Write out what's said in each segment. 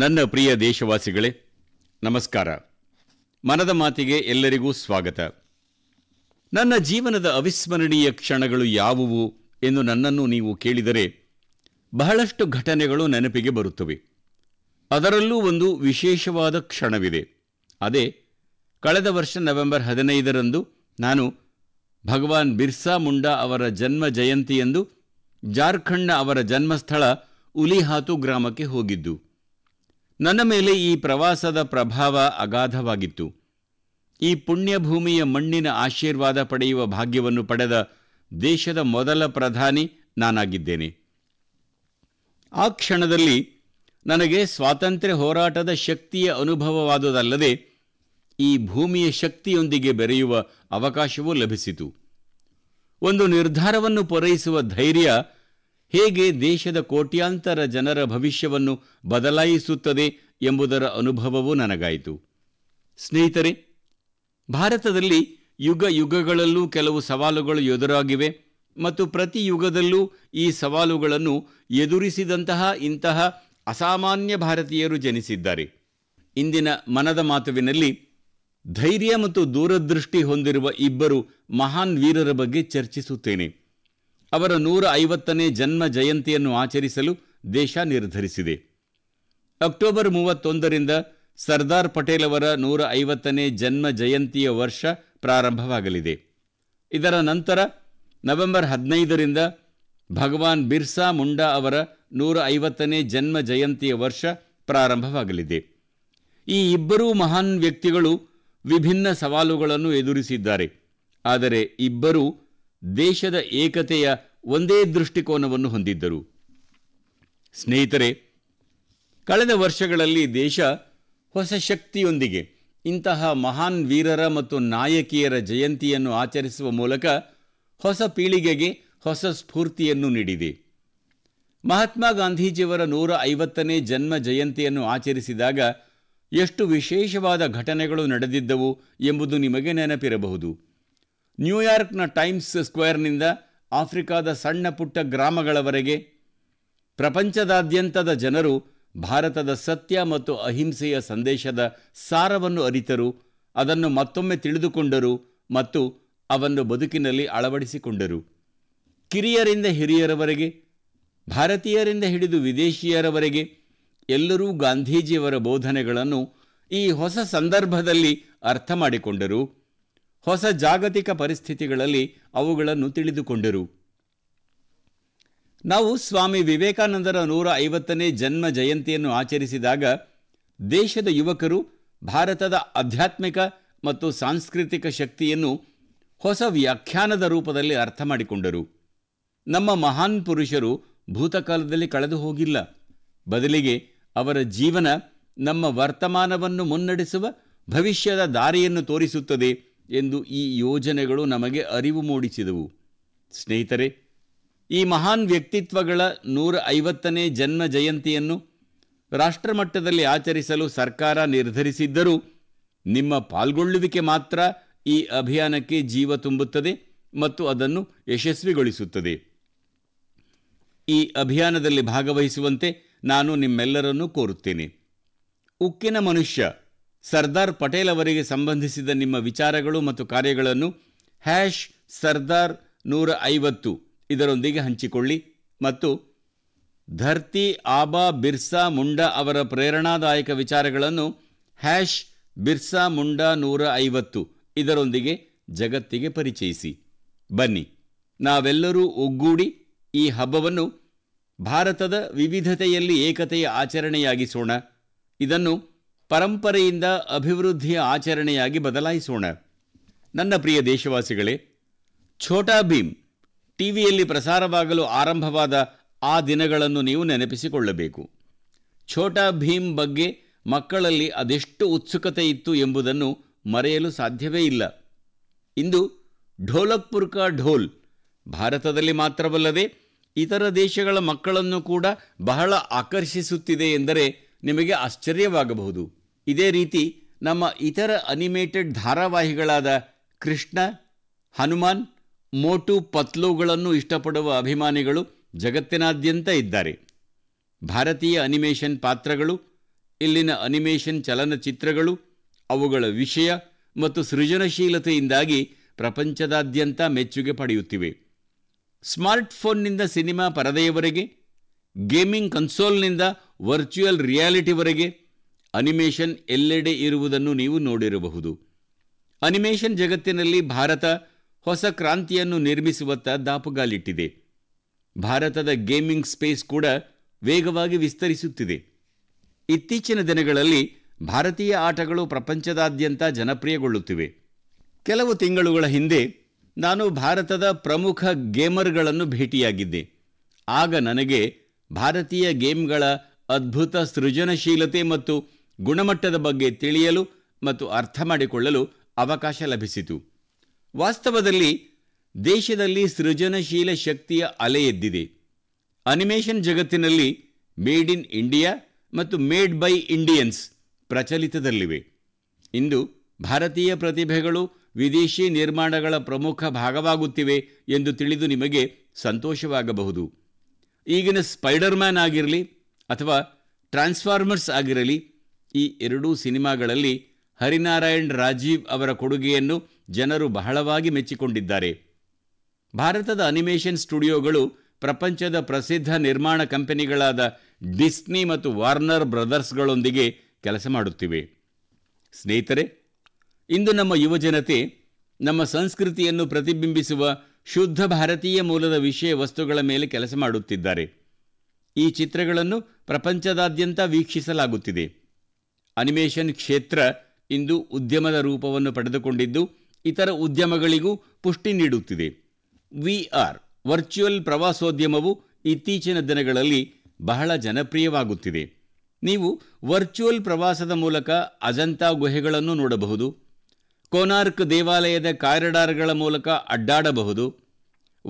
ನನ್ನ ಪ್ರಿಯ ದೇಶವಾಸಿಗಳೇ ನಮಸ್ಕಾರ ಮನದ ಮಾತಿಗೆ ಎಲ್ಲರಿಗೂ ಸ್ವಾಗತ ನನ್ನ ಜೀವನದ ಅವಿಸ್ಮರಣೀಯ ಕ್ಷಣಗಳು ಯಾವುವು ಎಂದು ನನ್ನನ್ನು ನೀವು ಕೇಳಿದರೆ ಬಹಳಷ್ಟು ಘಟನೆಗಳು ನೆನಪಿಗೆ ಬರುತ್ತವೆ ಅದರಲ್ಲೂ ಒಂದು ವಿಶೇಷವಾದ ಕ್ಷಣವಿದೆ ಅದೇ ಕಳೆದ ವರ್ಷ ನವೆಂಬರ್ ಹದಿನೈದರಂದು ನಾನು ಭಗವಾನ್ ಬಿರ್ಸಾ ಮುಂಡಾ ಅವರ ಜನ್ಮ ಜಯಂತಿಯಂದು ಜಾರ್ಖಂಡ್ನ ಅವರ ಜನ್ಮಸ್ಥಳ ಉಲಿಹಾತು ಗ್ರಾಮಕ್ಕೆ ಹೋಗಿದ್ದು ನನ್ನ ಮೇಲೆ ಈ ಪ್ರವಾಸದ ಪ್ರಭಾವ ಅಗಾಧವಾಗಿತ್ತು ಈ ಪುಣ್ಯಭೂಮಿಯ ಮಣ್ಣಿನ ಆಶೀರ್ವಾದ ಪಡೆಯುವ ಭಾಗ್ಯವನ್ನು ಪಡೆದ ದೇಶದ ಮೊದಲ ಪ್ರಧಾನಿ ನಾನಾಗಿದ್ದೇನೆ ಆ ಕ್ಷಣದಲ್ಲಿ ನನಗೆ ಸ್ವಾತಂತ್ರ್ಯ ಹೋರಾಟದ ಶಕ್ತಿಯ ಅನುಭವವಾದುದಲ್ಲದೆ ಈ ಭೂಮಿಯ ಶಕ್ತಿಯೊಂದಿಗೆ ಬೆರೆಯುವ ಅವಕಾಶವೂ ಲಭಿಸಿತು ಒಂದು ನಿರ್ಧಾರವನ್ನು ಪೂರೈಸುವ ಧೈರ್ಯ ಹೇಗೆ ದೇಶದ ಕೋಟ್ಯಾಂತರ ಜನರ ಭವಿಷ್ಯವನ್ನು ಬದಲಾಯಿಸುತ್ತದೆ ಎಂಬುದರ ಅನುಭವವೂ ನನಗಾಯಿತು ಸ್ನೇಹಿತರೆ ಭಾರತದಲ್ಲಿ ಯುಗ ಯುಗಗಳಲ್ಲೂ ಕೆಲವು ಸವಾಲುಗಳು ಎದುರಾಗಿವೆ ಮತ್ತು ಪ್ರತಿ ಯುಗದಲ್ಲೂ ಈ ಸವಾಲುಗಳನ್ನು ಎದುರಿಸಿದಂತಹ ಇಂತಹ ಅಸಾಮಾನ್ಯ ಭಾರತೀಯರು ಜನಿಸಿದ್ದಾರೆ ಇಂದಿನ ಮನದ ಮಾತುವಿನಲ್ಲಿ ಧೈರ್ಯ ಮತ್ತು ದೂರದೃಷ್ಟಿ ಹೊಂದಿರುವ ಇಬ್ಬರು ಮಹಾನ್ ವೀರರ ಬಗ್ಗೆ ಚರ್ಚಿಸುತ್ತೇನೆ ಅವರ ನೂರ ಐವತ್ತನೇ ಜನ್ಮ ಜಯಂತಿಯನ್ನು ಆಚರಿಸಲು ದೇಶ ನಿರ್ಧರಿಸಿದೆ ಅಕ್ಟೋಬರ್ ಮೂವತ್ತೊಂದರಿಂದ ಸರ್ದಾರ್ ಪಟೇಲ್ ಅವರ ನೂರ ಐವತ್ತನೇ ಜನ್ಮ ಜಯಂತಿಯ ವರ್ಷ ಪ್ರಾರಂಭವಾಗಲಿದೆ ಇದರ ನಂತರ ನವೆಂಬರ್ ಹದಿನೈದರಿಂದ ಭಗವಾನ್ ಬಿರ್ಸಾ ಮುಂಡಾ ಅವರ ನೂರ ಐವತ್ತನೇ ಜನ್ಮ ಜಯಂತಿಯ ವರ್ಷ ಪ್ರಾರಂಭವಾಗಲಿದೆ ಈ ಇಬ್ಬರೂ ಮಹಾನ್ ವ್ಯಕ್ತಿಗಳು ವಿಭಿನ್ನ ಸವಾಲುಗಳನ್ನು ಎದುರಿಸಿದ್ದಾರೆ ಆದರೆ ಇಬ್ಬರೂ ದೇಶದ ಏಕತೆಯ ಒಂದೇ ದೃಷ್ಟಿಕೋನವನ್ನು ಹೊಂದಿದ್ದರು ಸ್ನೇಹಿತರೆ ಕಳೆದ ವರ್ಷಗಳಲ್ಲಿ ದೇಶ ಹೊಸ ಶಕ್ತಿಯೊಂದಿಗೆ ಇಂತಹ ಮಹಾನ್ ವೀರರ ಮತ್ತು ನಾಯಕಿಯರ ಜಯಂತಿಯನ್ನು ಆಚರಿಸುವ ಮೂಲಕ ಹೊಸ ಪೀಳಿಗೆಗೆ ಹೊಸ ಸ್ಫೂರ್ತಿಯನ್ನು ನೀಡಿದೆ ಮಹಾತ್ಮ ಗಾಂಧೀಜಿಯವರ ನೂರ ಐವತ್ತನೇ ಜನ್ಮ ಜಯಂತಿಯನ್ನು ಆಚರಿಸಿದಾಗ ಎಷ್ಟು ವಿಶೇಷವಾದ ಘಟನೆಗಳು ನಡೆದಿದ್ದವು ಎಂಬುದು ನಿಮಗೆ ನೆನಪಿರಬಹುದು ನ್ಯೂಯಾರ್ಕ್ನ ಟೈಮ್ಸ್ ಸ್ಕ್ವೇರ್ನಿಂದ ಆಫ್ರಿಕಾದ ಸಣ್ಣ ಪುಟ್ಟ ಗ್ರಾಮಗಳವರೆಗೆ ಪ್ರಪಂಚದಾದ್ಯಂತದ ಜನರು ಭಾರತದ ಸತ್ಯ ಮತ್ತು ಅಹಿಂಸೆಯ ಸಂದೇಶದ ಸಾರವನ್ನು ಅರಿತರು ಅದನ್ನು ಮತ್ತೊಮ್ಮೆ ತಿಳಿದುಕೊಂಡರು ಮತ್ತು ಅವನ್ನು ಬದುಕಿನಲ್ಲಿ ಅಳವಡಿಸಿಕೊಂಡರು ಕಿರಿಯರಿಂದ ಹಿರಿಯರವರೆಗೆ ಭಾರತೀಯರಿಂದ ಹಿಡಿದು ವಿದೇಶಿಯರವರೆಗೆ ಎಲ್ಲರೂ ಗಾಂಧೀಜಿಯವರ ಬೋಧನೆಗಳನ್ನು ಈ ಹೊಸ ಸಂದರ್ಭದಲ್ಲಿ ಅರ್ಥ ಮಾಡಿಕೊಂಡರು ಹೊಸ ಜಾಗತಿಕ ಪರಿಸ್ಥಿತಿಗಳಲ್ಲಿ ಅವುಗಳನ್ನು ತಿಳಿದುಕೊಂಡರು ನಾವು ಸ್ವಾಮಿ ವಿವೇಕಾನಂದರ ನೂರ ಐವತ್ತನೇ ಜನ್ಮ ಜಯಂತಿಯನ್ನು ಆಚರಿಸಿದಾಗ ದೇಶದ ಯುವಕರು ಭಾರತದ ಆಧ್ಯಾತ್ಮಿಕ ಮತ್ತು ಸಾಂಸ್ಕೃತಿಕ ಶಕ್ತಿಯನ್ನು ಹೊಸ ವ್ಯಾಖ್ಯಾನದ ರೂಪದಲ್ಲಿ ಅರ್ಥ ಮಾಡಿಕೊಂಡರು ನಮ್ಮ ಮಹಾನ್ ಪುರುಷರು ಭೂತಕಾಲದಲ್ಲಿ ಕಳೆದು ಹೋಗಿಲ್ಲ ಬದಲಿಗೆ ಅವರ ಜೀವನ ನಮ್ಮ ವರ್ತಮಾನವನ್ನು ಮುನ್ನಡೆಸುವ ಭವಿಷ್ಯದ ದಾರಿಯನ್ನು ತೋರಿಸುತ್ತದೆ ಎಂದು ಈ ಯೋಜನೆಗಳು ನಮಗೆ ಅರಿವು ಮೂಡಿಸಿದವು ಸ್ನೇಹಿತರೆ ಈ ಮಹಾನ್ ವ್ಯಕ್ತಿತ್ವಗಳ ನೂರ ಐವತ್ತನೇ ಜನ್ಮ ಜಯಂತಿಯನ್ನು ರಾಷ್ಟ್ರಮಟ್ಟದಲ್ಲಿ ಆಚರಿಸಲು ಸರ್ಕಾರ ನಿರ್ಧರಿಸಿದ್ದರೂ ನಿಮ್ಮ ಪಾಲ್ಗೊಳ್ಳುವಿಕೆ ಮಾತ್ರ ಈ ಅಭಿಯಾನಕ್ಕೆ ಜೀವ ತುಂಬುತ್ತದೆ ಮತ್ತು ಅದನ್ನು ಯಶಸ್ವಿಗೊಳಿಸುತ್ತದೆ ಈ ಅಭಿಯಾನದಲ್ಲಿ ಭಾಗವಹಿಸುವಂತೆ ನಾನು ನಿಮ್ಮೆಲ್ಲರನ್ನೂ ಕೋರುತ್ತೇನೆ ಉಕ್ಕಿನ ಮನುಷ್ಯ ಸರ್ದಾರ್ ಪಟೇಲ್ ಅವರಿಗೆ ಸಂಬಂಧಿಸಿದ ನಿಮ್ಮ ವಿಚಾರಗಳು ಮತ್ತು ಕಾರ್ಯಗಳನ್ನು ಹ್ಯಾಶ್ ಸರ್ದಾರ್ ನೂರ ಐವತ್ತು ಇದರೊಂದಿಗೆ ಹಂಚಿಕೊಳ್ಳಿ ಮತ್ತು ಧರ್ತಿ ಆಬಾ ಬಿರ್ಸಾ ಮುಂಡಾ ಅವರ ಪ್ರೇರಣಾದಾಯಕ ವಿಚಾರಗಳನ್ನು ಹ್ಯಾಶ್ ಬಿರ್ಸಾ ಮುಂಡಾ ನೂರ ಐವತ್ತು ಇದರೊಂದಿಗೆ ಜಗತ್ತಿಗೆ ಪರಿಚಯಿಸಿ ಬನ್ನಿ ನಾವೆಲ್ಲರೂ ಒಗ್ಗೂಡಿ ಈ ಹಬ್ಬವನ್ನು ಭಾರತದ ವಿವಿಧತೆಯಲ್ಲಿ ಏಕತೆಯ ಆಚರಣೆಯಾಗಿಸೋಣ ಇದನ್ನು ಪರಂಪರೆಯಿಂದ ಅಭಿವೃದ್ಧಿಯ ಆಚರಣೆಯಾಗಿ ಬದಲಾಯಿಸೋಣ ನನ್ನ ಪ್ರಿಯ ದೇಶವಾಸಿಗಳೇ ಛೋಟಾ ಭೀಮ್ ಟಿವಿಯಲ್ಲಿ ಪ್ರಸಾರವಾಗಲು ಆರಂಭವಾದ ಆ ದಿನಗಳನ್ನು ನೀವು ನೆನಪಿಸಿಕೊಳ್ಳಬೇಕು ಛೋಟಾ ಭೀಮ್ ಬಗ್ಗೆ ಮಕ್ಕಳಲ್ಲಿ ಅದೆಷ್ಟು ಉತ್ಸುಕತೆ ಇತ್ತು ಎಂಬುದನ್ನು ಮರೆಯಲು ಸಾಧ್ಯವೇ ಇಲ್ಲ ಇಂದು ಢೋಲಕ್ಪುರ್ ಢೋಲ್ ಭಾರತದಲ್ಲಿ ಮಾತ್ರವಲ್ಲದೆ ಇತರ ದೇಶಗಳ ಮಕ್ಕಳನ್ನು ಕೂಡ ಬಹಳ ಆಕರ್ಷಿಸುತ್ತಿದೆ ಎಂದರೆ ನಿಮಗೆ ಆಶ್ಚರ್ಯವಾಗಬಹುದು ಇದೇ ರೀತಿ ನಮ್ಮ ಇತರ ಅನಿಮೇಟೆಡ್ ಧಾರಾವಾಹಿಗಳಾದ ಕೃಷ್ಣ ಹನುಮಾನ್ ಮೋಟು ಪತ್ಲುಗಳನ್ನು ಇಷ್ಟಪಡುವ ಅಭಿಮಾನಿಗಳು ಜಗತ್ತಿನಾದ್ಯಂತ ಇದ್ದಾರೆ ಭಾರತೀಯ ಅನಿಮೇಷನ್ ಪಾತ್ರಗಳು ಇಲ್ಲಿನ ಅನಿಮೇಷನ್ ಚಲನಚಿತ್ರಗಳು ಅವುಗಳ ವಿಷಯ ಮತ್ತು ಸೃಜನಶೀಲತೆಯಿಂದಾಗಿ ಪ್ರಪಂಚದಾದ್ಯಂತ ಮೆಚ್ಚುಗೆ ಪಡೆಯುತ್ತಿವೆ ಸ್ಮಾರ್ಟ್ಫೋನ್ನಿಂದ ಸಿನಿಮಾ ಪರದೆಯವರೆಗೆ ಗೇಮಿಂಗ್ ಕನ್ಸೋಲ್ನಿಂದ ವರ್ಚುವಲ್ ರಿಯಾಲಿಟಿವರೆಗೆ ಅನಿಮೇಷನ್ ಎಲ್ಲೆಡೆ ಇರುವುದನ್ನು ನೀವು ನೋಡಿರಬಹುದು ಅನಿಮೇಷನ್ ಜಗತ್ತಿನಲ್ಲಿ ಭಾರತ ಹೊಸ ಕ್ರಾಂತಿಯನ್ನು ನಿರ್ಮಿಸುವತ್ತ ದಾಪುಗಾಲಿಟ್ಟಿದೆ ಭಾರತದ ಗೇಮಿಂಗ್ ಸ್ಪೇಸ್ ಕೂಡ ವೇಗವಾಗಿ ವಿಸ್ತರಿಸುತ್ತಿದೆ ಇತ್ತೀಚಿನ ದಿನಗಳಲ್ಲಿ ಭಾರತೀಯ ಆಟಗಳು ಪ್ರಪಂಚದಾದ್ಯಂತ ಜನಪ್ರಿಯಗೊಳ್ಳುತ್ತಿವೆ ಕೆಲವು ತಿಂಗಳುಗಳ ಹಿಂದೆ ನಾನು ಭಾರತದ ಪ್ರಮುಖ ಗೇಮರ್ಗಳನ್ನು ಭೇಟಿಯಾಗಿದ್ದೆ ಆಗ ನನಗೆ ಭಾರತೀಯ ಗೇಮ್ಗಳ ಅದ್ಭುತ ಸೃಜನಶೀಲತೆ ಮತ್ತು ಗುಣಮಟ್ಟದ ಬಗ್ಗೆ ತಿಳಿಯಲು ಮತ್ತು ಅರ್ಥ ಮಾಡಿಕೊಳ್ಳಲು ಅವಕಾಶ ಲಭಿಸಿತು ವಾಸ್ತವದಲ್ಲಿ ದೇಶದಲ್ಲಿ ಸೃಜನಶೀಲ ಶಕ್ತಿಯ ಅಲೆ ಎದ್ದಿದೆ ಅನಿಮೇಷನ್ ಜಗತ್ತಿನಲ್ಲಿ ಮೇಡ್ ಇನ್ ಇಂಡಿಯಾ ಮತ್ತು ಮೇಡ್ ಬೈ ಇಂಡಿಯನ್ಸ್ ಪ್ರಚಲಿತದಲ್ಲಿವೆ ಇಂದು ಭಾರತೀಯ ಪ್ರತಿಭೆಗಳು ವಿದೇಶಿ ನಿರ್ಮಾಣಗಳ ಪ್ರಮುಖ ಭಾಗವಾಗುತ್ತಿವೆ ಎಂದು ತಿಳಿದು ನಿಮಗೆ ಸಂತೋಷವಾಗಬಹುದು ಈಗಿನ ಸ್ಪೈಡರ್ಮ್ಯಾನ್ ಆಗಿರಲಿ ಅಥವಾ ಟ್ರಾನ್ಸ್ಫಾರ್ಮರ್ಸ್ ಆಗಿರಲಿ ಈ ಎರಡೂ ಸಿನಿಮಾಗಳಲ್ಲಿ ಹರಿನಾರಾಯಣ್ ರಾಜೀವ್ ಅವರ ಕೊಡುಗೆಯನ್ನು ಜನರು ಬಹಳವಾಗಿ ಮೆಚ್ಚಿಕೊಂಡಿದ್ದಾರೆ ಭಾರತದ ಅನಿಮೇಷನ್ ಸ್ಟುಡಿಯೋಗಳು ಪ್ರಪಂಚದ ಪ್ರಸಿದ್ಧ ನಿರ್ಮಾಣ ಕಂಪನಿಗಳಾದ ಡಿಸ್ನಿ ಮತ್ತು ವಾರ್ನರ್ ಬ್ರದರ್ಸ್ಗಳೊಂದಿಗೆ ಕೆಲಸ ಮಾಡುತ್ತಿವೆ ಸ್ನೇಹಿತರೆ ಇಂದು ನಮ್ಮ ಯುವಜನತೆ ನಮ್ಮ ಸಂಸ್ಕೃತಿಯನ್ನು ಪ್ರತಿಬಿಂಬಿಸುವ ಶುದ್ಧ ಭಾರತೀಯ ಮೂಲದ ವಿಷಯ ವಸ್ತುಗಳ ಮೇಲೆ ಕೆಲಸ ಮಾಡುತ್ತಿದ್ದಾರೆ ಈ ಚಿತ್ರಗಳನ್ನು ಪ್ರಪಂಚದಾದ್ಯಂತ ವೀಕ್ಷಿಸಲಾಗುತ್ತಿದೆ ಅನಿಮೇಷನ್ ಕ್ಷೇತ್ರ ಇಂದು ಉದ್ಯಮದ ರೂಪವನ್ನು ಪಡೆದುಕೊಂಡಿದ್ದು ಇತರ ಉದ್ಯಮಗಳಿಗೂ ಪುಷ್ಟಿ ನೀಡುತ್ತಿದೆ ವಿ ಆರ್ ವರ್ಚುವಲ್ ಪ್ರವಾಸೋದ್ಯಮವು ಇತ್ತೀಚಿನ ದಿನಗಳಲ್ಲಿ ಬಹಳ ಜನಪ್ರಿಯವಾಗುತ್ತಿದೆ ನೀವು ವರ್ಚುವಲ್ ಪ್ರವಾಸದ ಮೂಲಕ ಅಜಂತಾ ಗುಹೆಗಳನ್ನು ನೋಡಬಹುದು ಕೋನಾರ್ಕ್ ದೇವಾಲಯದ ಕಾರಿಡಾರ್ಗಳ ಮೂಲಕ ಅಡ್ಡಾಡಬಹುದು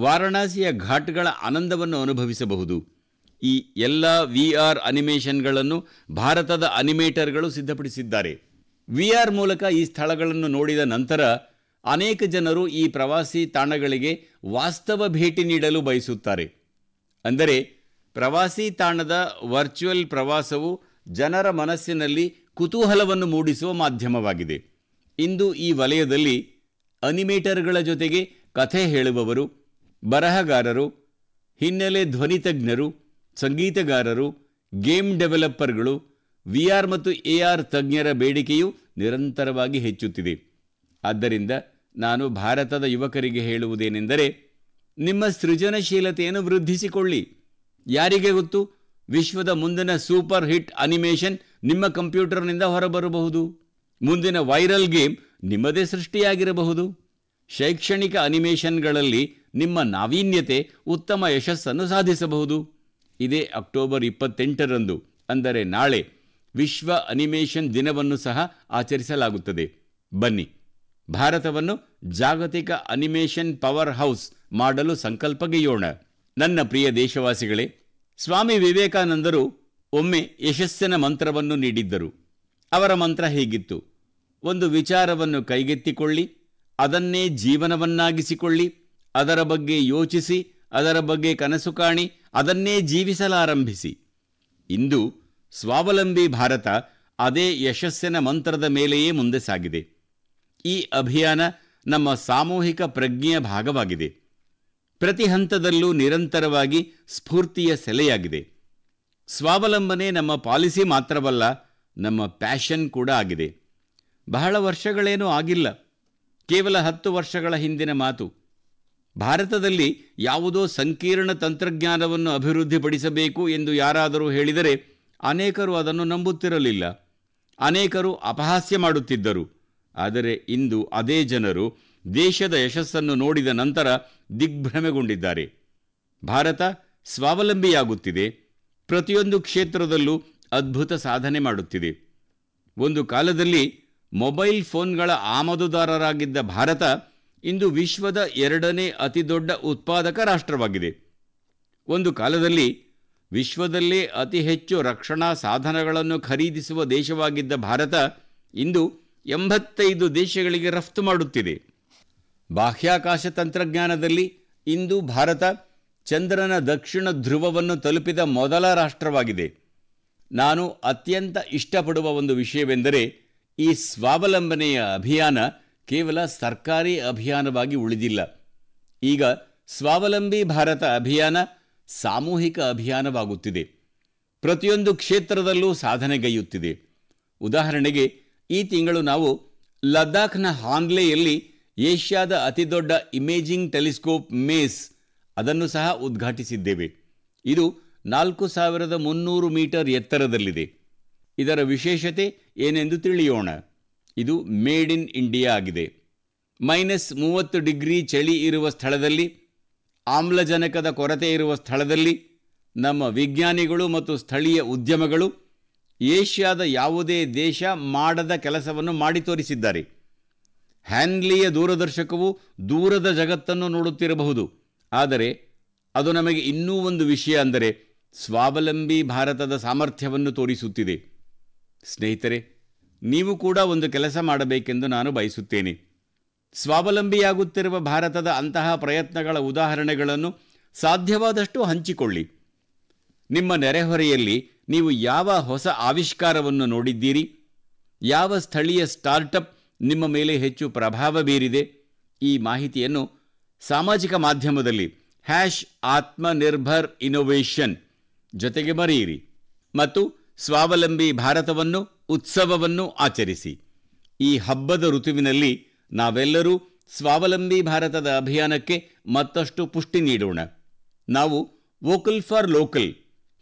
ವಾರಣಾಸಿಯ ಘಾಟ್ಗಳ ಆನಂದವನ್ನು ಅನುಭವಿಸಬಹುದು ಈ ಎಲ್ಲ ವಿ ಆರ್ ಅನಿಮೇಷನ್ಗಳನ್ನು ಭಾರತದ ಅನಿಮೇಟರ್ಗಳು ಸಿದ್ಧಪಡಿಸಿದ್ದಾರೆ ವಿ ಆರ್ ಮೂಲಕ ಈ ಸ್ಥಳಗಳನ್ನು ನೋಡಿದ ನಂತರ ಅನೇಕ ಜನರು ಈ ಪ್ರವಾಸಿ ತಾಣಗಳಿಗೆ ವಾಸ್ತವ ಭೇಟಿ ನೀಡಲು ಬಯಸುತ್ತಾರೆ ಅಂದರೆ ಪ್ರವಾಸಿ ತಾಣದ ವರ್ಚುವಲ್ ಪ್ರವಾಸವು ಜನರ ಮನಸ್ಸಿನಲ್ಲಿ ಕುತೂಹಲವನ್ನು ಮೂಡಿಸುವ ಮಾಧ್ಯಮವಾಗಿದೆ ಇಂದು ಈ ವಲಯದಲ್ಲಿ ಅನಿಮೇಟರ್ಗಳ ಜೊತೆಗೆ ಕಥೆ ಹೇಳುವವರು ಬರಹಗಾರರು ಹಿನ್ನೆಲೆ ಧ್ವನಿತಜ್ಞರು ಸಂಗೀತಗಾರರು ಗೇಮ್ ಡೆವಲಪರ್ಗಳು ವಿ ಆರ್ ಮತ್ತು ಎ ಆರ್ ತಜ್ಞರ ಬೇಡಿಕೆಯು ನಿರಂತರವಾಗಿ ಹೆಚ್ಚುತ್ತಿದೆ ಆದ್ದರಿಂದ ನಾನು ಭಾರತದ ಯುವಕರಿಗೆ ಹೇಳುವುದೇನೆಂದರೆ ನಿಮ್ಮ ಸೃಜನಶೀಲತೆಯನ್ನು ವೃದ್ಧಿಸಿಕೊಳ್ಳಿ ಯಾರಿಗೆ ಗೊತ್ತು ವಿಶ್ವದ ಮುಂದಿನ ಸೂಪರ್ ಹಿಟ್ ಅನಿಮೇಷನ್ ನಿಮ್ಮ ಕಂಪ್ಯೂಟರ್ನಿಂದ ಹೊರಬರಬಹುದು ಮುಂದಿನ ವೈರಲ್ ಗೇಮ್ ನಿಮ್ಮದೇ ಸೃಷ್ಟಿಯಾಗಿರಬಹುದು ಶೈಕ್ಷಣಿಕ ಅನಿಮೇಷನ್ಗಳಲ್ಲಿ ನಿಮ್ಮ ನಾವೀನ್ಯತೆ ಉತ್ತಮ ಯಶಸ್ಸನ್ನು ಸಾಧಿಸಬಹುದು ಇದೇ ಅಕ್ಟೋಬರ್ ಇಪ್ಪತ್ತೆಂಟರಂದು ಅಂದರೆ ನಾಳೆ ವಿಶ್ವ ಅನಿಮೇಷನ್ ದಿನವನ್ನು ಸಹ ಆಚರಿಸಲಾಗುತ್ತದೆ ಬನ್ನಿ ಭಾರತವನ್ನು ಜಾಗತಿಕ ಅನಿಮೇಷನ್ ಪವರ್ ಹೌಸ್ ಮಾಡಲು ಸಂಕಲ್ಪಗೆಯೋಣ ನನ್ನ ಪ್ರಿಯ ದೇಶವಾಸಿಗಳೇ ಸ್ವಾಮಿ ವಿವೇಕಾನಂದರು ಒಮ್ಮೆ ಯಶಸ್ಸಿನ ಮಂತ್ರವನ್ನು ನೀಡಿದ್ದರು ಅವರ ಮಂತ್ರ ಹೇಗಿತ್ತು ಒಂದು ವಿಚಾರವನ್ನು ಕೈಗೆತ್ತಿಕೊಳ್ಳಿ ಅದನ್ನೇ ಜೀವನವನ್ನಾಗಿಸಿಕೊಳ್ಳಿ ಅದರ ಬಗ್ಗೆ ಯೋಚಿಸಿ ಅದರ ಬಗ್ಗೆ ಕನಸು ಕಾಣಿ ಅದನ್ನೇ ಜೀವಿಸಲಾರಂಭಿಸಿ ಇಂದು ಸ್ವಾವಲಂಬಿ ಭಾರತ ಅದೇ ಯಶಸ್ಸಿನ ಮಂತ್ರದ ಮೇಲೆಯೇ ಮುಂದೆ ಸಾಗಿದೆ ಈ ಅಭಿಯಾನ ನಮ್ಮ ಸಾಮೂಹಿಕ ಪ್ರಜ್ಞೆಯ ಭಾಗವಾಗಿದೆ ಪ್ರತಿ ಹಂತದಲ್ಲೂ ನಿರಂತರವಾಗಿ ಸ್ಫೂರ್ತಿಯ ಸೆಲೆಯಾಗಿದೆ ಸ್ವಾವಲಂಬನೆ ನಮ್ಮ ಪಾಲಿಸಿ ಮಾತ್ರವಲ್ಲ ನಮ್ಮ ಪ್ಯಾಷನ್ ಕೂಡ ಆಗಿದೆ ಬಹಳ ವರ್ಷಗಳೇನೂ ಆಗಿಲ್ಲ ಕೇವಲ ಹತ್ತು ವರ್ಷಗಳ ಹಿಂದಿನ ಮಾತು ಭಾರತದಲ್ಲಿ ಯಾವುದೋ ಸಂಕೀರ್ಣ ತಂತ್ರಜ್ಞಾನವನ್ನು ಅಭಿವೃದ್ಧಿಪಡಿಸಬೇಕು ಎಂದು ಯಾರಾದರೂ ಹೇಳಿದರೆ ಅನೇಕರು ಅದನ್ನು ನಂಬುತ್ತಿರಲಿಲ್ಲ ಅನೇಕರು ಅಪಹಾಸ್ಯ ಮಾಡುತ್ತಿದ್ದರು ಆದರೆ ಇಂದು ಅದೇ ಜನರು ದೇಶದ ಯಶಸ್ಸನ್ನು ನೋಡಿದ ನಂತರ ದಿಗ್ಭ್ರಮೆಗೊಂಡಿದ್ದಾರೆ ಭಾರತ ಸ್ವಾವಲಂಬಿಯಾಗುತ್ತಿದೆ ಪ್ರತಿಯೊಂದು ಕ್ಷೇತ್ರದಲ್ಲೂ ಅದ್ಭುತ ಸಾಧನೆ ಮಾಡುತ್ತಿದೆ ಒಂದು ಕಾಲದಲ್ಲಿ ಮೊಬೈಲ್ ಫೋನ್ಗಳ ಆಮದುದಾರರಾಗಿದ್ದ ಭಾರತ ಇಂದು ವಿಶ್ವದ ಎರಡನೇ ಅತಿದೊಡ್ಡ ಉತ್ಪಾದಕ ರಾಷ್ಟ್ರವಾಗಿದೆ ಒಂದು ಕಾಲದಲ್ಲಿ ವಿಶ್ವದಲ್ಲೇ ಅತಿ ಹೆಚ್ಚು ರಕ್ಷಣಾ ಸಾಧನಗಳನ್ನು ಖರೀದಿಸುವ ದೇಶವಾಗಿದ್ದ ಭಾರತ ಇಂದು ಎಂಬತ್ತೈದು ದೇಶಗಳಿಗೆ ರಫ್ತು ಮಾಡುತ್ತಿದೆ ಬಾಹ್ಯಾಕಾಶ ತಂತ್ರಜ್ಞಾನದಲ್ಲಿ ಇಂದು ಭಾರತ ಚಂದ್ರನ ದಕ್ಷಿಣ ಧ್ರುವವನ್ನು ತಲುಪಿದ ಮೊದಲ ರಾಷ್ಟ್ರವಾಗಿದೆ ನಾನು ಅತ್ಯಂತ ಇಷ್ಟಪಡುವ ಒಂದು ವಿಷಯವೆಂದರೆ ಈ ಸ್ವಾವಲಂಬನೆಯ ಅಭಿಯಾನ ಕೇವಲ ಸರ್ಕಾರಿ ಅಭಿಯಾನವಾಗಿ ಉಳಿದಿಲ್ಲ ಈಗ ಸ್ವಾವಲಂಬಿ ಭಾರತ ಅಭಿಯಾನ ಸಾಮೂಹಿಕ ಅಭಿಯಾನವಾಗುತ್ತಿದೆ ಪ್ರತಿಯೊಂದು ಕ್ಷೇತ್ರದಲ್ಲೂ ಸಾಧನೆಗೈಯುತ್ತಿದೆ ಉದಾಹರಣೆಗೆ ಈ ತಿಂಗಳು ನಾವು ಲದ್ದಾಖ್ನ ಹಾನ್ಲೆಯಲ್ಲಿ ಏಷ್ಯಾದ ಅತಿದೊಡ್ಡ ಇಮೇಜಿಂಗ್ ಟೆಲಿಸ್ಕೋಪ್ ಮೇಸ್ ಅದನ್ನು ಸಹ ಉದ್ಘಾಟಿಸಿದ್ದೇವೆ ಇದು ನಾಲ್ಕು ಸಾವಿರದ ಮುನ್ನೂರು ಮೀಟರ್ ಎತ್ತರದಲ್ಲಿದೆ ಇದರ ವಿಶೇಷತೆ ಏನೆಂದು ತಿಳಿಯೋಣ ಇದು ಮೇಡ್ ಇನ್ ಇಂಡಿಯಾ ಆಗಿದೆ ಮೈನಸ್ ಮೂವತ್ತು ಡಿಗ್ರಿ ಚಳಿ ಇರುವ ಸ್ಥಳದಲ್ಲಿ ಆಮ್ಲಜನಕದ ಕೊರತೆ ಇರುವ ಸ್ಥಳದಲ್ಲಿ ನಮ್ಮ ವಿಜ್ಞಾನಿಗಳು ಮತ್ತು ಸ್ಥಳೀಯ ಉದ್ಯಮಗಳು ಏಷ್ಯಾದ ಯಾವುದೇ ದೇಶ ಮಾಡದ ಕೆಲಸವನ್ನು ಮಾಡಿ ತೋರಿಸಿದ್ದಾರೆ ಹ್ಯಾನ್ಲಿಯ ದೂರದರ್ಶಕವು ದೂರದ ಜಗತ್ತನ್ನು ನೋಡುತ್ತಿರಬಹುದು ಆದರೆ ಅದು ನಮಗೆ ಇನ್ನೂ ಒಂದು ವಿಷಯ ಅಂದರೆ ಸ್ವಾವಲಂಬಿ ಭಾರತದ ಸಾಮರ್ಥ್ಯವನ್ನು ತೋರಿಸುತ್ತಿದೆ ಸ್ನೇಹಿತರೆ ನೀವು ಕೂಡ ಒಂದು ಕೆಲಸ ಮಾಡಬೇಕೆಂದು ನಾನು ಬಯಸುತ್ತೇನೆ ಸ್ವಾವಲಂಬಿಯಾಗುತ್ತಿರುವ ಭಾರತದ ಅಂತಹ ಪ್ರಯತ್ನಗಳ ಉದಾಹರಣೆಗಳನ್ನು ಸಾಧ್ಯವಾದಷ್ಟು ಹಂಚಿಕೊಳ್ಳಿ ನಿಮ್ಮ ನೆರೆಹೊರೆಯಲ್ಲಿ ನೀವು ಯಾವ ಹೊಸ ಆವಿಷ್ಕಾರವನ್ನು ನೋಡಿದ್ದೀರಿ ಯಾವ ಸ್ಥಳೀಯ ಸ್ಟಾರ್ಟಪ್ ನಿಮ್ಮ ಮೇಲೆ ಹೆಚ್ಚು ಪ್ರಭಾವ ಬೀರಿದೆ ಈ ಮಾಹಿತಿಯನ್ನು ಸಾಮಾಜಿಕ ಮಾಧ್ಯಮದಲ್ಲಿ ಹ್ಯಾಶ್ ಆತ್ಮನಿರ್ಭರ್ ಇನ್ನೋವೇಷನ್ ಜೊತೆಗೆ ಬರೆಯಿರಿ ಮತ್ತು ಸ್ವಾವಲಂಬಿ ಭಾರತವನ್ನು ಉತ್ಸವವನ್ನು ಆಚರಿಸಿ ಈ ಹಬ್ಬದ ಋತುವಿನಲ್ಲಿ ನಾವೆಲ್ಲರೂ ಸ್ವಾವಲಂಬಿ ಭಾರತದ ಅಭಿಯಾನಕ್ಕೆ ಮತ್ತಷ್ಟು ಪುಷ್ಟಿ ನೀಡೋಣ ನಾವು ವೋಕಲ್ ಫಾರ್ ಲೋಕಲ್